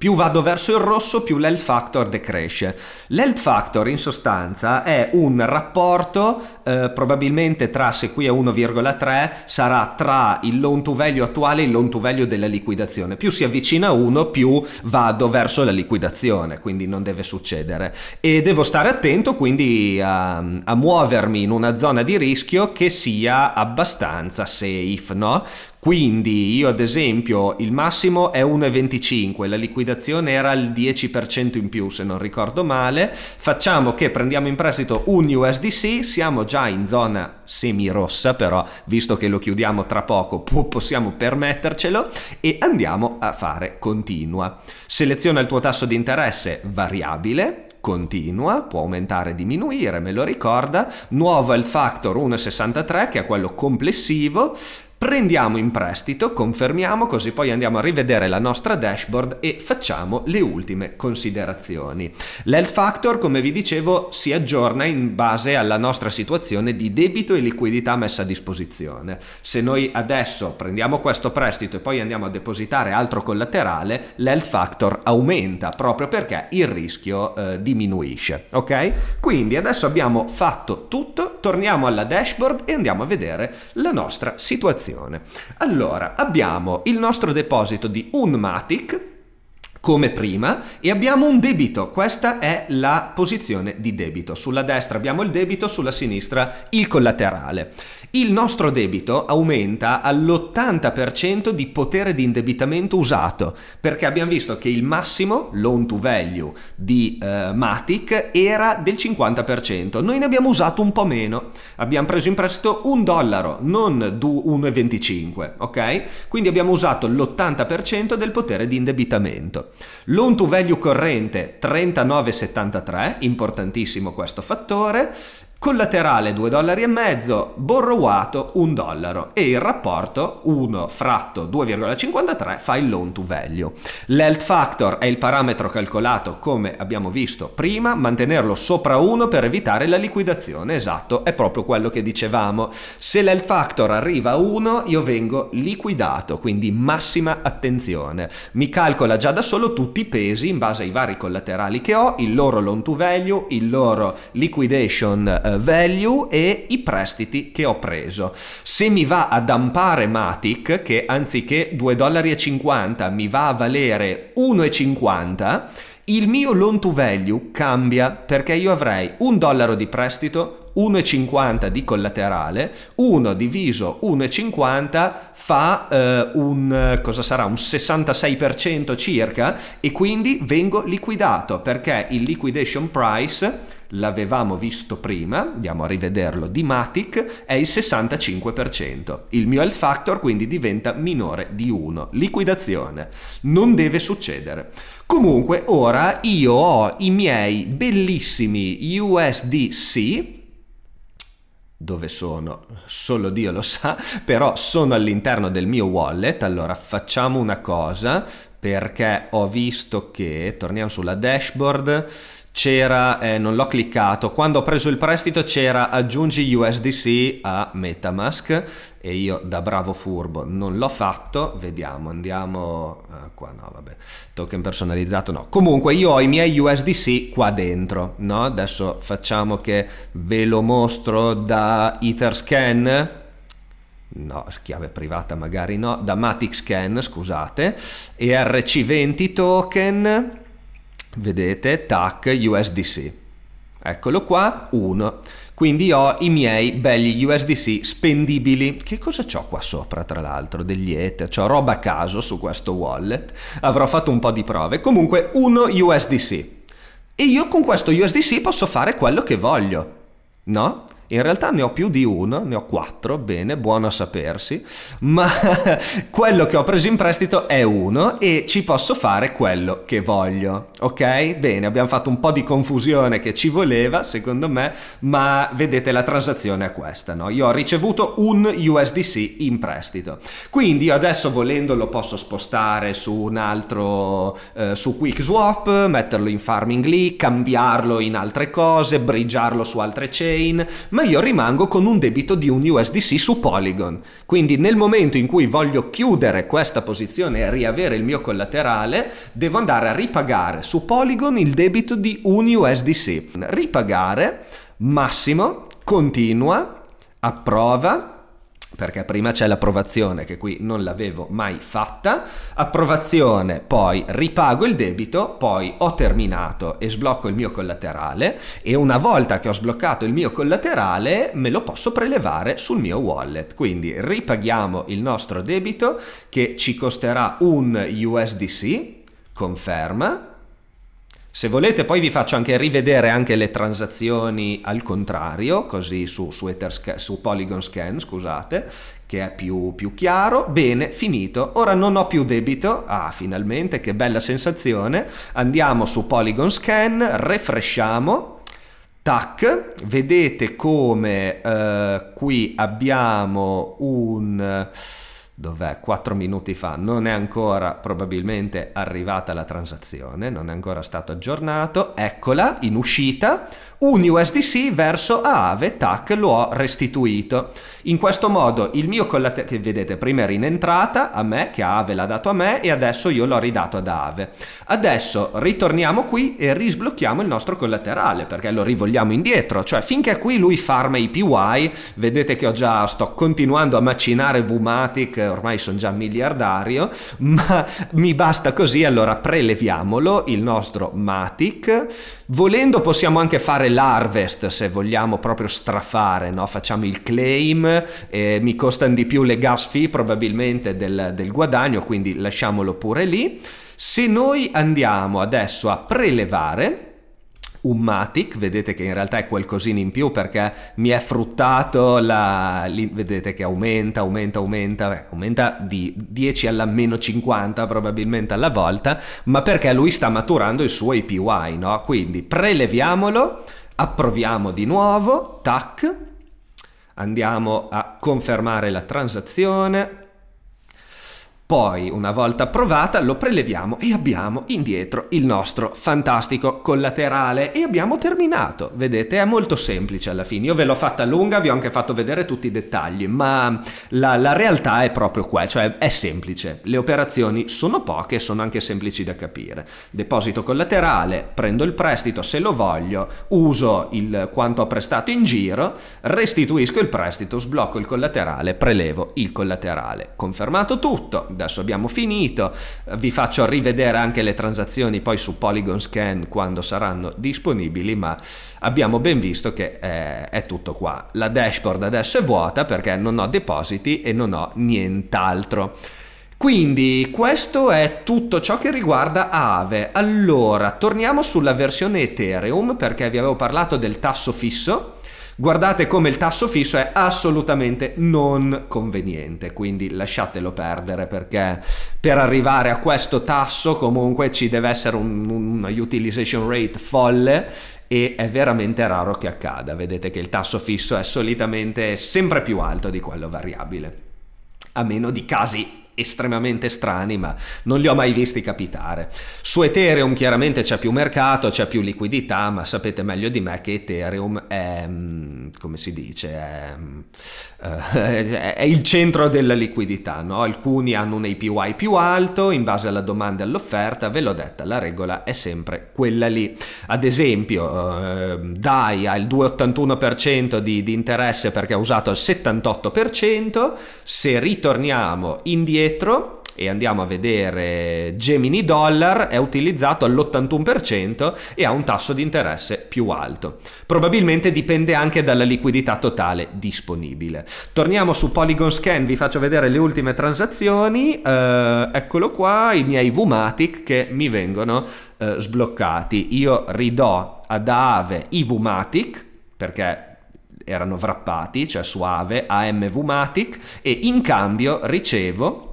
più vado verso il rosso più l'health factor decresce. L'health factor in sostanza è un rapporto eh, probabilmente tra, se qui è 1,3, sarà tra il loan to value attuale e il loan to value della liquidazione. Più si avvicina a 1 più vado verso la liquidazione, quindi non deve succedere. E devo stare attento quindi a, a muovermi in una zona di rischio che sia abbastanza safe, no? Quindi io ad esempio il massimo è 1,25, la liquidazione era il 10% in più se non ricordo male, facciamo che prendiamo in prestito un USDC, siamo già in zona semirossa però visto che lo chiudiamo tra poco possiamo permettercelo e andiamo a fare continua. Seleziona il tuo tasso di interesse variabile continua, può aumentare e diminuire, me lo ricorda, nuovo il factor 1,63 che è quello complessivo, prendiamo in prestito, confermiamo così poi andiamo a rivedere la nostra dashboard e facciamo le ultime considerazioni. L'health factor, come vi dicevo, si aggiorna in base alla nostra situazione di debito e liquidità messa a disposizione. Se noi adesso prendiamo questo prestito e poi andiamo a depositare altro collaterale, l'health factor aumenta proprio perché il rischio eh, diminuisce, ok? Quindi adesso abbiamo fatto tutto, torniamo alla dashboard e andiamo a vedere la nostra situazione situazione. Allora, abbiamo il nostro deposito di un Matic come prima e abbiamo un debito, questa è la posizione di debito. Sulla destra abbiamo il debito, sulla sinistra il collaterale. Il nostro debito aumenta all'80% di potere di indebitamento usato, perché abbiamo visto che il massimo loan to value di eh, Matic era del 50%. Noi ne abbiamo usato un po' meno. Abbiamo preso in prestito un dollaro, non 1,25, ok? Quindi abbiamo usato l'80% del potere di indebitamento. Loan to value corrente 39,73, importantissimo questo fattore collaterale 2 dollari e mezzo, borrowato 1 dollaro e il rapporto 1 fratto 2,53 fa il loan to value. L'health factor è il parametro calcolato come abbiamo visto prima, mantenerlo sopra 1 per evitare la liquidazione, esatto, è proprio quello che dicevamo. Se l'health factor arriva a 1 io vengo liquidato, quindi massima attenzione. Mi calcola già da solo tutti i pesi in base ai vari collaterali che ho, il loro loan to value, il loro liquidation eh, eh, value e i prestiti che ho preso. Se mi va a dampare Matic, che anziché 2,50 dollari mi va a valere 1,50, il mio loan to value cambia perché io avrei un dollaro di prestito 1,50 di collaterale, 1 diviso 1,50 fa eh, un, cosa sarà, un 66% circa e quindi vengo liquidato perché il liquidation price l'avevamo visto prima, andiamo a rivederlo, di Matic è il 65%. Il mio health factor quindi diventa minore di 1. Liquidazione. Non deve succedere. Comunque ora io ho i miei bellissimi USDC dove sono, solo Dio lo sa, però sono all'interno del mio wallet, allora facciamo una cosa perché ho visto che, torniamo sulla dashboard, c'era, eh, non l'ho cliccato, quando ho preso il prestito c'era aggiungi USDC a Metamask e io da bravo furbo non l'ho fatto, vediamo, andiamo ah, qua, no vabbè, token personalizzato no, comunque io ho i miei USDC qua dentro, no? Adesso facciamo che ve lo mostro da Etherscan, no, chiave privata magari no, da Matic Scan, scusate, ERC20 token, vedete, tac, USDC. Eccolo qua, 1. Quindi ho i miei belli USDC spendibili. Che cosa ho qua sopra, tra l'altro? Degli Ether. C'ho roba a caso su questo wallet. Avrò fatto un po' di prove. Comunque, 1 USDC. E io con questo USDC posso fare quello che voglio, no? In realtà ne ho più di uno, ne ho quattro, bene, buono a sapersi, ma quello che ho preso in prestito è uno e ci posso fare quello che voglio, ok? Bene, abbiamo fatto un po' di confusione che ci voleva, secondo me, ma vedete la transazione è questa, no? Io ho ricevuto un USDC in prestito. Quindi io adesso volendo lo posso spostare su un altro, eh, su QuickSwap, metterlo in Farming lì, cambiarlo in altre cose, brigiarlo su altre chain, ma io rimango con un debito di un USDC su Polygon. Quindi nel momento in cui voglio chiudere questa posizione e riavere il mio collaterale, devo andare a ripagare su Polygon il debito di un USDC. Ripagare, massimo, continua, approva, perché prima c'è l'approvazione che qui non l'avevo mai fatta, approvazione, poi ripago il debito, poi ho terminato e sblocco il mio collaterale e una volta che ho sbloccato il mio collaterale me lo posso prelevare sul mio wallet. Quindi ripaghiamo il nostro debito che ci costerà un USDC, conferma, se volete poi vi faccio anche rivedere anche le transazioni al contrario, così su, su, Etherscan, su Polygon Scan, scusate, che è più, più, chiaro. Bene, finito. Ora non ho più debito. Ah, finalmente, che bella sensazione. Andiamo su Polygon Scan, refresciamo. Tac, vedete come eh, qui abbiamo un dov'è? 4 minuti fa, non è ancora probabilmente arrivata la transazione, non è ancora stato aggiornato, eccola in uscita, un USDC verso Aave, tac, lo ho restituito. In questo modo il mio collaterale, che vedete prima era in entrata a me, che Aave l'ha dato a me e adesso io l'ho ridato ad Aave. Adesso ritorniamo qui e risblocchiamo il nostro collaterale perché lo rivolgiamo indietro, cioè finché qui lui farma i PY, vedete che ho già, sto continuando a macinare Vumatic, ormai sono già miliardario, ma mi basta così, allora preleviamolo, il nostro Matic, Volendo possiamo anche fare l'harvest se vogliamo proprio strafare, no? facciamo il claim, eh, mi costano di più le gas fee probabilmente del, del guadagno, quindi lasciamolo pure lì. Se noi andiamo adesso a prelevare, un Matic, vedete che in realtà è qualcosina in più perché mi è fruttato la... vedete che aumenta, aumenta, aumenta, beh, aumenta di 10 alla meno 50 probabilmente alla volta, ma perché lui sta maturando il suo APY, no? Quindi preleviamolo, approviamo di nuovo, tac, andiamo a confermare la transazione, poi, una volta provata, lo preleviamo e abbiamo indietro il nostro fantastico collaterale e abbiamo terminato. Vedete, è molto semplice alla fine. Io ve l'ho fatta lunga, vi ho anche fatto vedere tutti i dettagli, ma la, la realtà è proprio qua, cioè è semplice. Le operazioni sono poche e sono anche semplici da capire. Deposito collaterale, prendo il prestito se lo voglio, uso il quanto ho prestato in giro, restituisco il prestito, sblocco il collaterale, prelevo il collaterale. Confermato tutto adesso abbiamo finito, vi faccio rivedere anche le transazioni poi su Polygon Scan quando saranno disponibili, ma abbiamo ben visto che è, eh, è tutto qua. La dashboard adesso è vuota perché non ho depositi e non ho nient'altro. Quindi questo è tutto ciò che riguarda Aave. Allora, torniamo sulla versione Ethereum perché vi avevo parlato del tasso fisso Guardate come il tasso fisso è assolutamente non conveniente, quindi lasciatelo perdere perché per arrivare a questo tasso comunque ci deve essere un, una utilization rate folle e è veramente raro che accada. Vedete che il tasso fisso è solitamente sempre più alto di quello variabile, a meno di casi estremamente strani, ma non li ho mai visti capitare. Su Ethereum chiaramente c'è più mercato, c'è più liquidità, ma sapete meglio di me che Ethereum è, mm, come si dice, è, mm, eh, è il centro della liquidità. No? Alcuni hanno un APY più alto in base alla domanda e all'offerta, ve l'ho detta, la regola è sempre quella lì. Ad esempio, ehm, DAI ha il 2,81% di, di interesse perché ha usato il 78%, se ritorniamo indietro indietro e andiamo a vedere Gemini Dollar è utilizzato all'81% e ha un tasso di interesse più alto. Probabilmente dipende anche dalla liquidità totale disponibile. Torniamo su Polygon Scan, vi faccio vedere le ultime transazioni. Eh, eccolo qua, i miei Vumatic che mi vengono eh, sbloccati. Io ridò ad Aave i Vumatic perché erano wrappati, cioè su Aave AMV e in cambio ricevo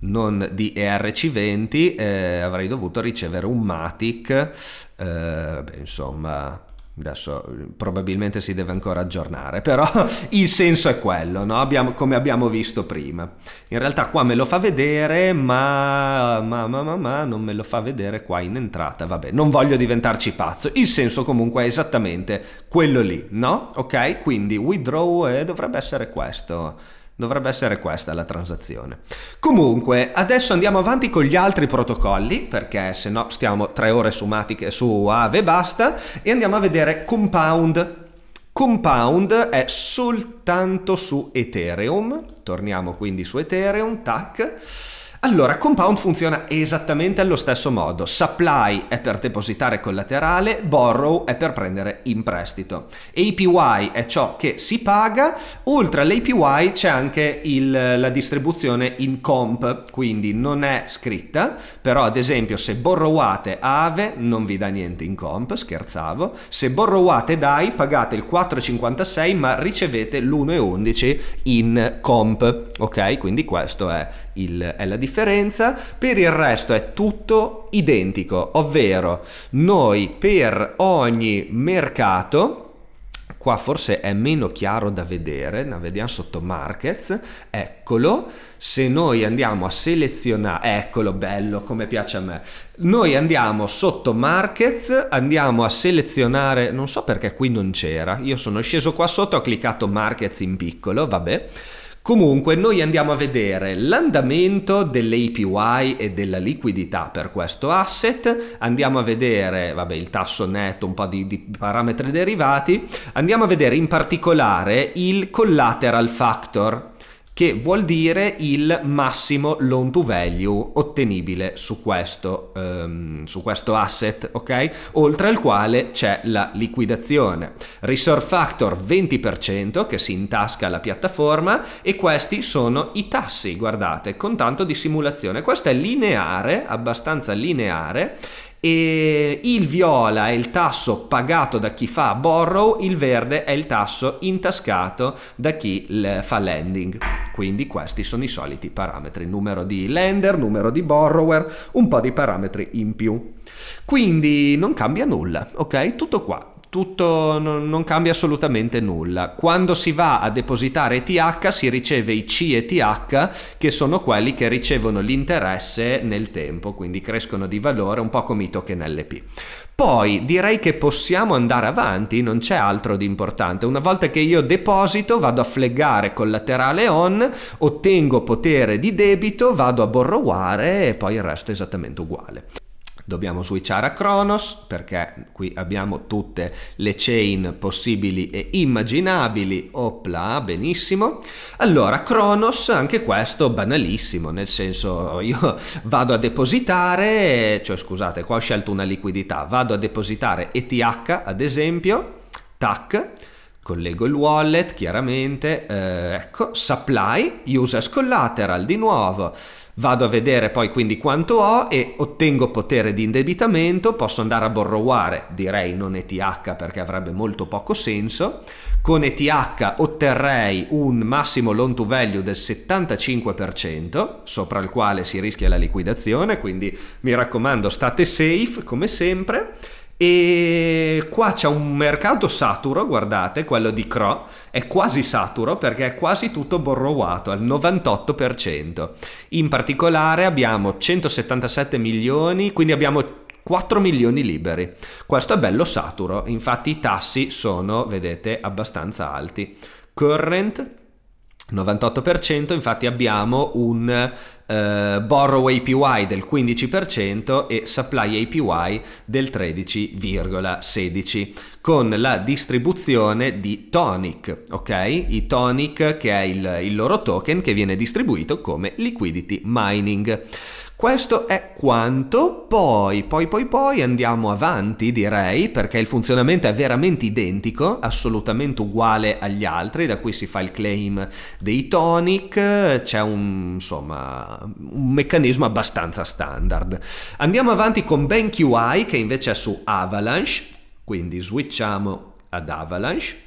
non di ERC20 eh, avrei dovuto ricevere un Matic eh, beh, insomma adesso eh, probabilmente si deve ancora aggiornare però il senso è quello no? abbiamo, come abbiamo visto prima in realtà qua me lo fa vedere ma, ma, ma, ma, ma non me lo fa vedere qua in entrata vabbè non voglio diventarci pazzo il senso comunque è esattamente quello lì no? ok quindi withdraw eh, dovrebbe essere questo Dovrebbe essere questa la transazione. Comunque, adesso andiamo avanti con gli altri protocolli, perché se no stiamo tre ore su, Matic, su Ave e basta, e andiamo a vedere Compound. Compound è soltanto su Ethereum, torniamo quindi su Ethereum, tac allora, Compound funziona esattamente allo stesso modo. Supply è per depositare collaterale, Borrow è per prendere in prestito. APY è ciò che si paga, oltre all'APY c'è anche il, la distribuzione in comp, quindi non è scritta, però ad esempio se borrowate AVE non vi dà niente in comp, scherzavo, se borrowate DAI pagate il 4,56 ma ricevete l'1,11 in comp, ok? Quindi questo è il, è la differenza, per il resto è tutto identico, ovvero noi per ogni mercato qua forse è meno chiaro da vedere, la vediamo sotto markets, eccolo, se noi andiamo a selezionare, eccolo bello come piace a me, noi andiamo sotto markets, andiamo a selezionare, non so perché qui non c'era, io sono sceso qua sotto, ho cliccato markets in piccolo, vabbè, Comunque noi andiamo a vedere l'andamento dell'APY e della liquidità per questo asset, andiamo a vedere vabbè, il tasso netto, un po' di, di parametri derivati, andiamo a vedere in particolare il collateral factor che vuol dire il massimo loan to value ottenibile su questo, um, su questo asset, ok? Oltre al quale c'è la liquidazione. Reserve factor 20% che si intasca alla piattaforma e questi sono i tassi, guardate, con tanto di simulazione. Questo è lineare, abbastanza lineare e il viola è il tasso pagato da chi fa borrow, il verde è il tasso intascato da chi fa lending. Quindi questi sono i soliti parametri, numero di lender, numero di borrower, un po' di parametri in più. Quindi non cambia nulla, ok? Tutto qua tutto non cambia assolutamente nulla. Quando si va a depositare TH si riceve i C e TH che sono quelli che ricevono l'interesse nel tempo, quindi crescono di valore un po' come i token LP. Poi direi che possiamo andare avanti, non c'è altro di importante. Una volta che io deposito vado a fleggare collaterale on, ottengo potere di debito, vado a borroware e poi il resto è esattamente uguale. Dobbiamo switchare a Kronos perché qui abbiamo tutte le chain possibili e immaginabili. Opla, benissimo. Allora, Kronos, anche questo banalissimo, nel senso io vado a depositare, cioè scusate, qua ho scelto una liquidità, vado a depositare ETH ad esempio, tac, collego il wallet chiaramente, eh, ecco, supply, users collateral di nuovo, vado a vedere poi quindi quanto ho e ottengo potere di indebitamento, posso andare a borroware, direi non ETH perché avrebbe molto poco senso, con ETH otterrei un massimo loan to value del 75% sopra il quale si rischia la liquidazione, quindi mi raccomando state safe come sempre e qua c'è un mercato saturo, guardate, quello di Cro, è quasi saturo perché è quasi tutto borrowato al 98%. In particolare abbiamo 177 milioni, quindi abbiamo 4 milioni liberi. Questo è bello saturo, infatti i tassi sono, vedete, abbastanza alti. Current 98%, infatti abbiamo un eh, borrow APY del 15% e supply APY del 13,16 con la distribuzione di tonic, ok? I tonic che è il, il loro token che viene distribuito come liquidity mining. Questo è quanto, poi, poi, poi, poi andiamo avanti direi, perché il funzionamento è veramente identico, assolutamente uguale agli altri, da cui si fa il claim dei tonic, c'è un, insomma, un meccanismo abbastanza standard. Andiamo avanti con BenQI che invece è su Avalanche, quindi switchiamo ad Avalanche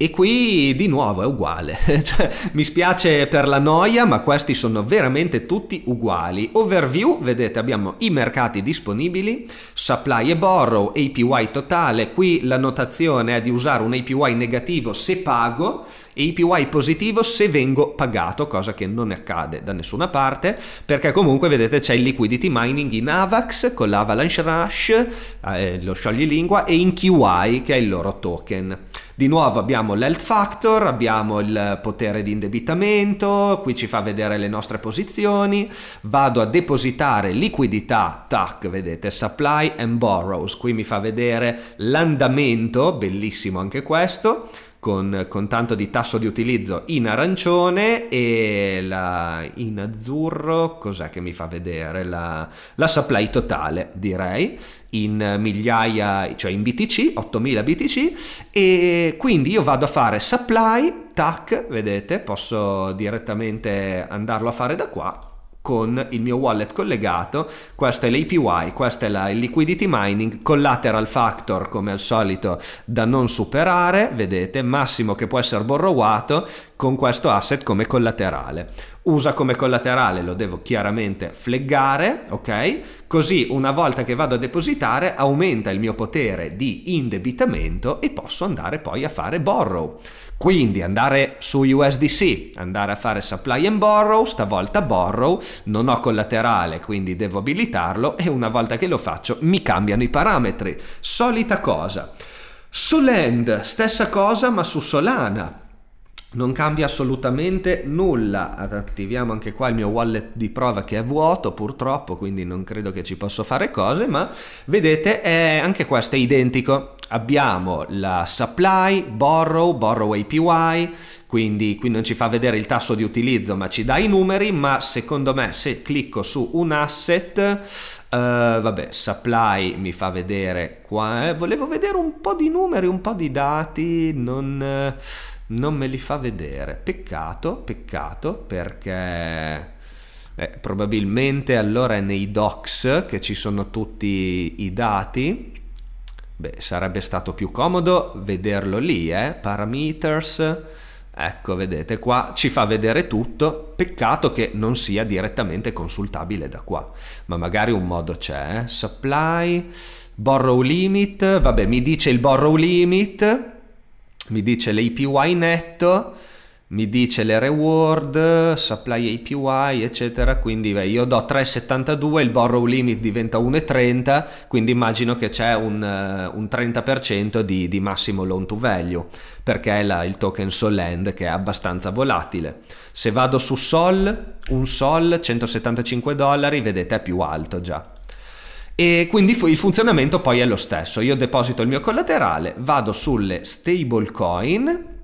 e qui di nuovo è uguale, cioè, mi spiace per la noia ma questi sono veramente tutti uguali. Overview, vedete abbiamo i mercati disponibili, supply e borrow, APY totale, qui la notazione è di usare un APY negativo se pago e APY positivo se vengo pagato, cosa che non accade da nessuna parte perché comunque vedete c'è il liquidity mining in AVAX con l'Avalanche Rush, eh, lo sciogli lingua e in QI che è il loro token. Di nuovo abbiamo l'health factor, abbiamo il potere di indebitamento, qui ci fa vedere le nostre posizioni, vado a depositare liquidità, tac, vedete, supply and borrows, qui mi fa vedere l'andamento, bellissimo anche questo, con, con, tanto di tasso di utilizzo in arancione e la, in azzurro, cos'è che mi fa vedere? La, la supply totale direi in migliaia, cioè in BTC, 8000 BTC e quindi io vado a fare supply, tac, vedete, posso direttamente andarlo a fare da qua con il mio wallet collegato, questo è l'APY, questo è la, il liquidity mining, collateral factor come al solito da non superare, vedete, massimo che può essere borrowato con questo asset come collaterale usa come collaterale lo devo chiaramente fleggare, ok? Così una volta che vado a depositare aumenta il mio potere di indebitamento e posso andare poi a fare borrow. Quindi andare su USDC, andare a fare supply and borrow, stavolta borrow, non ho collaterale quindi devo abilitarlo e una volta che lo faccio mi cambiano i parametri. Solita cosa. Su Land, stessa cosa ma su Solana non cambia assolutamente nulla attiviamo anche qua il mio wallet di prova che è vuoto purtroppo quindi non credo che ci possa fare cose ma vedete è, anche questo è identico abbiamo la supply borrow borrow APY quindi qui non ci fa vedere il tasso di utilizzo ma ci dà i numeri ma secondo me se clicco su un asset Uh, vabbè, supply mi fa vedere qua. Eh. Volevo vedere un po' di numeri, un po' di dati. Non, non me li fa vedere. Peccato, peccato perché... Eh, probabilmente allora è nei docs che ci sono tutti i dati. Beh, sarebbe stato più comodo vederlo lì, eh? Parameters. Ecco, vedete qua ci fa vedere tutto. Peccato che non sia direttamente consultabile da qua, ma magari un modo c'è. Eh? Supply, borrow limit. Vabbè, mi dice il borrow limit mi dice l'APY netto, mi dice le reward, supply APY, eccetera. Quindi beh, io do 3,72, il borrow limit diventa 1,30, quindi immagino che c'è un, eh, un 30% di, di, massimo loan to value, perché è la, il token Solend che è abbastanza volatile. Se vado su Sol, un Sol, 175 dollari, vedete è più alto già. E quindi il funzionamento poi è lo stesso. Io deposito il mio collaterale, vado sulle stablecoin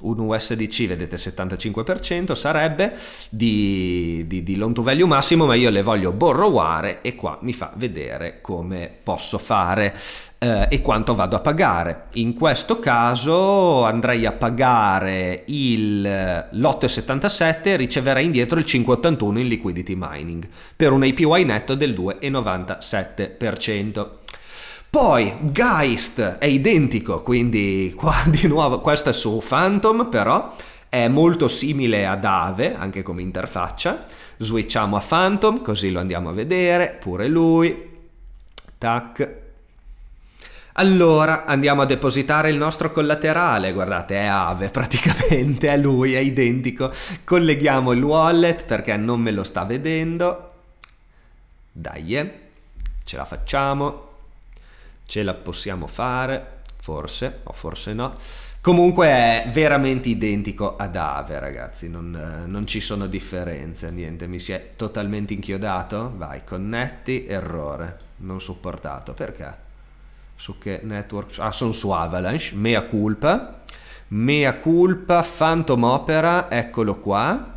un USDC vedete 75% sarebbe di, di, di loan to value massimo ma io le voglio borroware e qua mi fa vedere come posso fare eh, e quanto vado a pagare in questo caso andrei a pagare il, l'8,77 riceverei indietro il 5,81 in liquidity mining per un APY netto del 2,97% poi Geist è identico, quindi qua di nuovo, questo è su Phantom però, è molto simile ad Ave, anche come interfaccia. Switchiamo a Phantom, così lo andiamo a vedere, pure lui. Tac. Allora andiamo a depositare il nostro collaterale, guardate è Ave praticamente, è lui, è identico. Colleghiamo il wallet perché non me lo sta vedendo. Dai, eh. ce la facciamo ce la possiamo fare, forse o forse no. Comunque è veramente identico ad Ave, ragazzi, non, eh, non, ci sono differenze, niente, mi si è totalmente inchiodato. Vai, connetti, errore, non supportato. Perché? Su che network? Ah, sono su Avalanche, mea culpa. Mea culpa, Phantom Opera, eccolo qua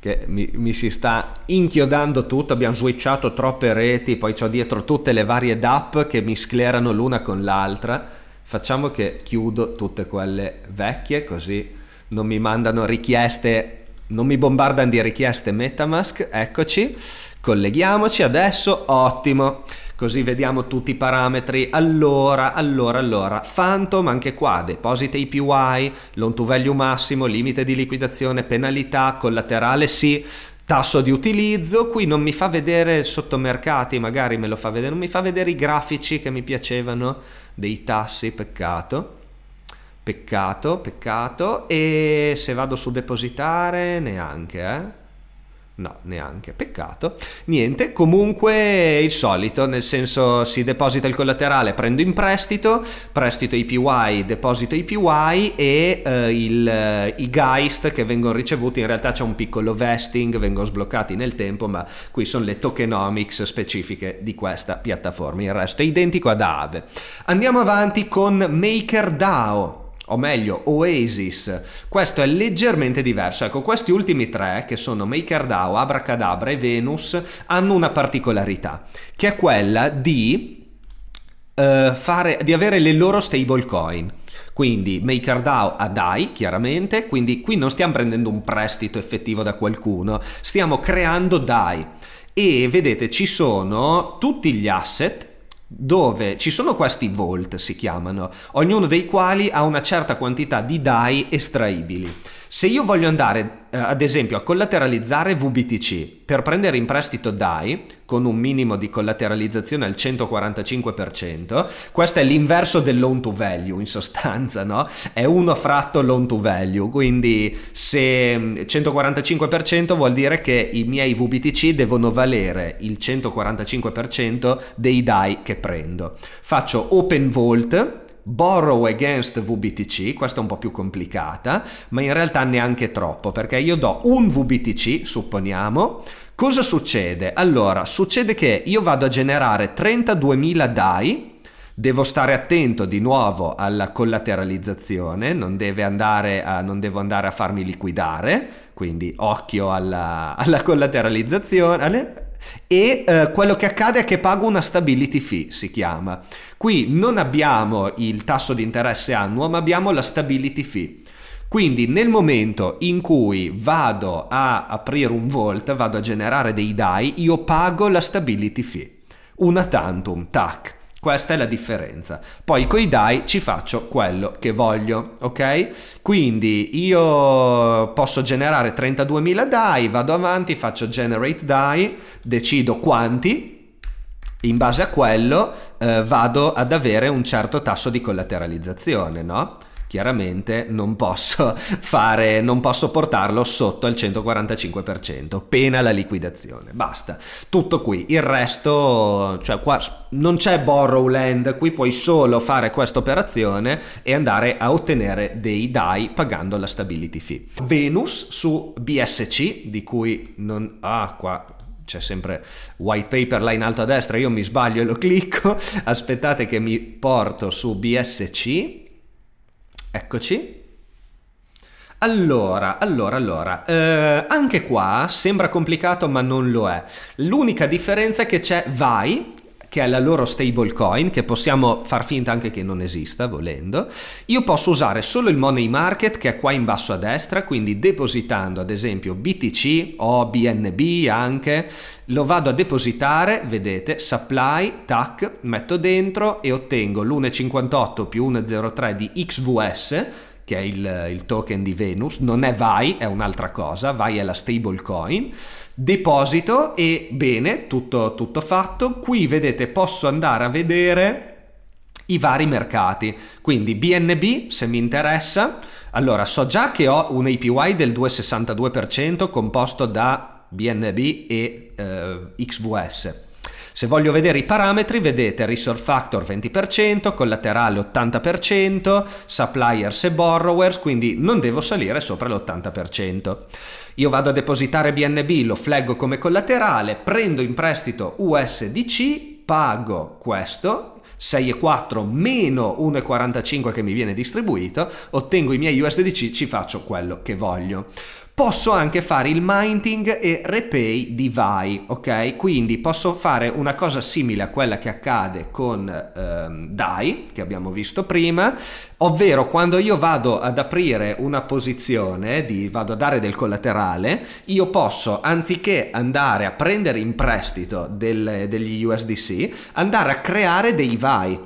che mi, mi, si sta inchiodando tutto, abbiamo switchato troppe reti, poi ho dietro tutte le varie DAP che mi sclerano l'una con l'altra. Facciamo che chiudo tutte quelle vecchie così non mi mandano richieste, non mi bombardano di richieste Metamask. Eccoci, colleghiamoci adesso, ottimo così vediamo tutti i parametri. Allora, allora, allora, Phantom anche qua, deposite IPY, loan to value massimo, limite di liquidazione, penalità, collaterale sì, tasso di utilizzo, qui non mi fa vedere sottomercati, magari me lo fa vedere, non mi fa vedere i grafici che mi piacevano dei tassi, peccato. Peccato, peccato, e se vado su depositare neanche, eh No, neanche, peccato. Niente, comunque il solito, nel senso si deposita il collaterale, prendo in prestito, prestito APY, deposito APY e eh, il, eh, i Geist che vengono ricevuti, in realtà c'è un piccolo vesting, vengono sbloccati nel tempo, ma qui sono le tokenomics specifiche di questa piattaforma, il resto è identico ad Aave. Andiamo avanti con MakerDAO o meglio Oasis. Questo è leggermente diverso. Ecco, questi ultimi tre, che sono MakerDAO, Abracadabra e Venus, hanno una particolarità, che è quella di, eh, fare, di avere le loro stablecoin. Quindi MakerDAO a DAI, chiaramente, quindi qui non stiamo prendendo un prestito effettivo da qualcuno, stiamo creando DAI. E vedete, ci sono tutti gli asset dove ci sono questi vault, si chiamano, ognuno dei quali ha una certa quantità di dai estraibili. Se io voglio andare, eh, ad esempio, a collateralizzare VBTC per prendere in prestito DAI con un minimo di collateralizzazione al 145%, questo è l'inverso del loan to value in sostanza, no? È uno fratto loan to value, quindi se 145% mm, vuol dire che i miei VBTC devono valere il 145% dei DAI che prendo. Faccio open vault borrow against VBTC, questa è un po' più complicata, ma in realtà neanche troppo, perché io do un VBTC, supponiamo, cosa succede? Allora, succede che io vado a generare 32.000 DAI, Devo stare attento di nuovo alla collateralizzazione, non, a, non, devo andare a farmi liquidare, quindi occhio alla, alla collateralizzazione, e eh, quello che accade è che pago una stability fee, si chiama. Qui non abbiamo il tasso di interesse annuo, ma abbiamo la stability fee. Quindi nel momento in cui vado a aprire un vault, vado a generare dei DAI, io pago la stability fee. Una tantum, tac. Questa è la differenza. Poi con i DAI ci faccio quello che voglio, ok? Quindi io posso generare 32.000 DAI, vado avanti, faccio generate DAI, decido quanti, in base a quello eh, vado ad avere un certo tasso di collateralizzazione, no? chiaramente non posso, fare, non posso portarlo sotto al 145%, pena la liquidazione, basta. Tutto qui, il resto, cioè qua non c'è borrow land, qui puoi solo fare questa operazione e andare a ottenere dei DAI pagando la stability fee. Venus su BSC, di cui non... Ah, qua c'è sempre white paper là in alto a destra, io mi sbaglio e lo clicco, aspettate che mi porto su BSC Eccoci. Allora, allora, allora, eh, anche qua sembra complicato ma non lo è. L'unica differenza è che c'è vai che è la loro stablecoin, che possiamo far finta anche che non esista volendo, io posso usare solo il money market che è qua in basso a destra, quindi depositando ad esempio BTC o BNB anche, lo vado a depositare, vedete, supply, tac, metto dentro e ottengo l'1,58 più 1,03 di XVS, che è il, il, token di Venus, non è VAI, è un'altra cosa, VAI è la stablecoin, Deposito e bene, tutto, tutto fatto. Qui vedete posso andare a vedere i vari mercati. Quindi BNB se mi interessa. Allora so già che ho un APY del 2,62% composto da BNB e eh, XVS. Se voglio vedere i parametri vedete resource factor 20%, collaterale 80%, suppliers e borrowers, quindi non devo salire sopra l'80%. Io vado a depositare BNB, lo flaggo come collaterale, prendo in prestito USDC, pago questo 6,4 meno 1,45 che mi viene distribuito, ottengo i miei USDC, ci faccio quello che voglio posso anche fare il minting e repay di VAI, ok? Quindi posso fare una cosa simile a quella che accade con ehm, DAI, che abbiamo visto prima, ovvero quando io vado ad aprire una posizione, di, vado a dare del collaterale, io posso, anziché andare a prendere in prestito del, degli USDC, andare a creare dei VAI.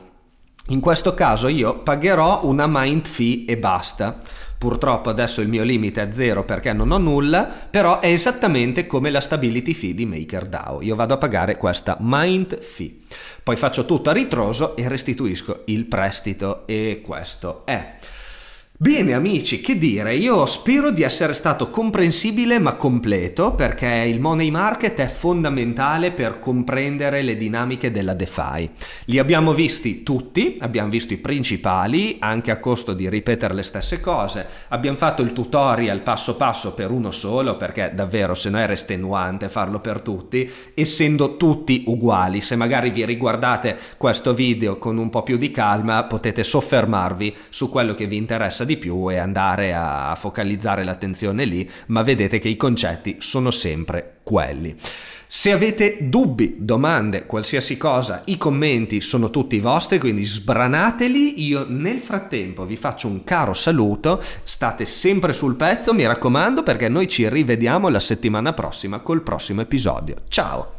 In questo caso io pagherò una mind fee e basta. Purtroppo adesso il mio limite è zero perché non ho nulla, però è esattamente come la stability fee di MakerDAO. Io vado a pagare questa mind fee. Poi faccio tutto a ritroso e restituisco il prestito e questo è. Bene amici, che dire, io spero di essere stato comprensibile ma completo perché il money market è fondamentale per comprendere le dinamiche della DeFi. Li abbiamo visti tutti, abbiamo visto i principali, anche a costo di ripetere le stesse cose, abbiamo fatto il tutorial passo passo per uno solo perché davvero se no era estenuante farlo per tutti, essendo tutti uguali, se magari vi riguardate questo video con un po' più di calma potete soffermarvi su quello che vi interessa di di più e andare a focalizzare l'attenzione lì, ma vedete che i concetti sono sempre quelli. Se avete dubbi, domande, qualsiasi cosa, i commenti sono tutti vostri, quindi sbranateli. Io nel frattempo vi faccio un caro saluto, state sempre sul pezzo, mi raccomando, perché noi ci rivediamo la settimana prossima col prossimo episodio. Ciao!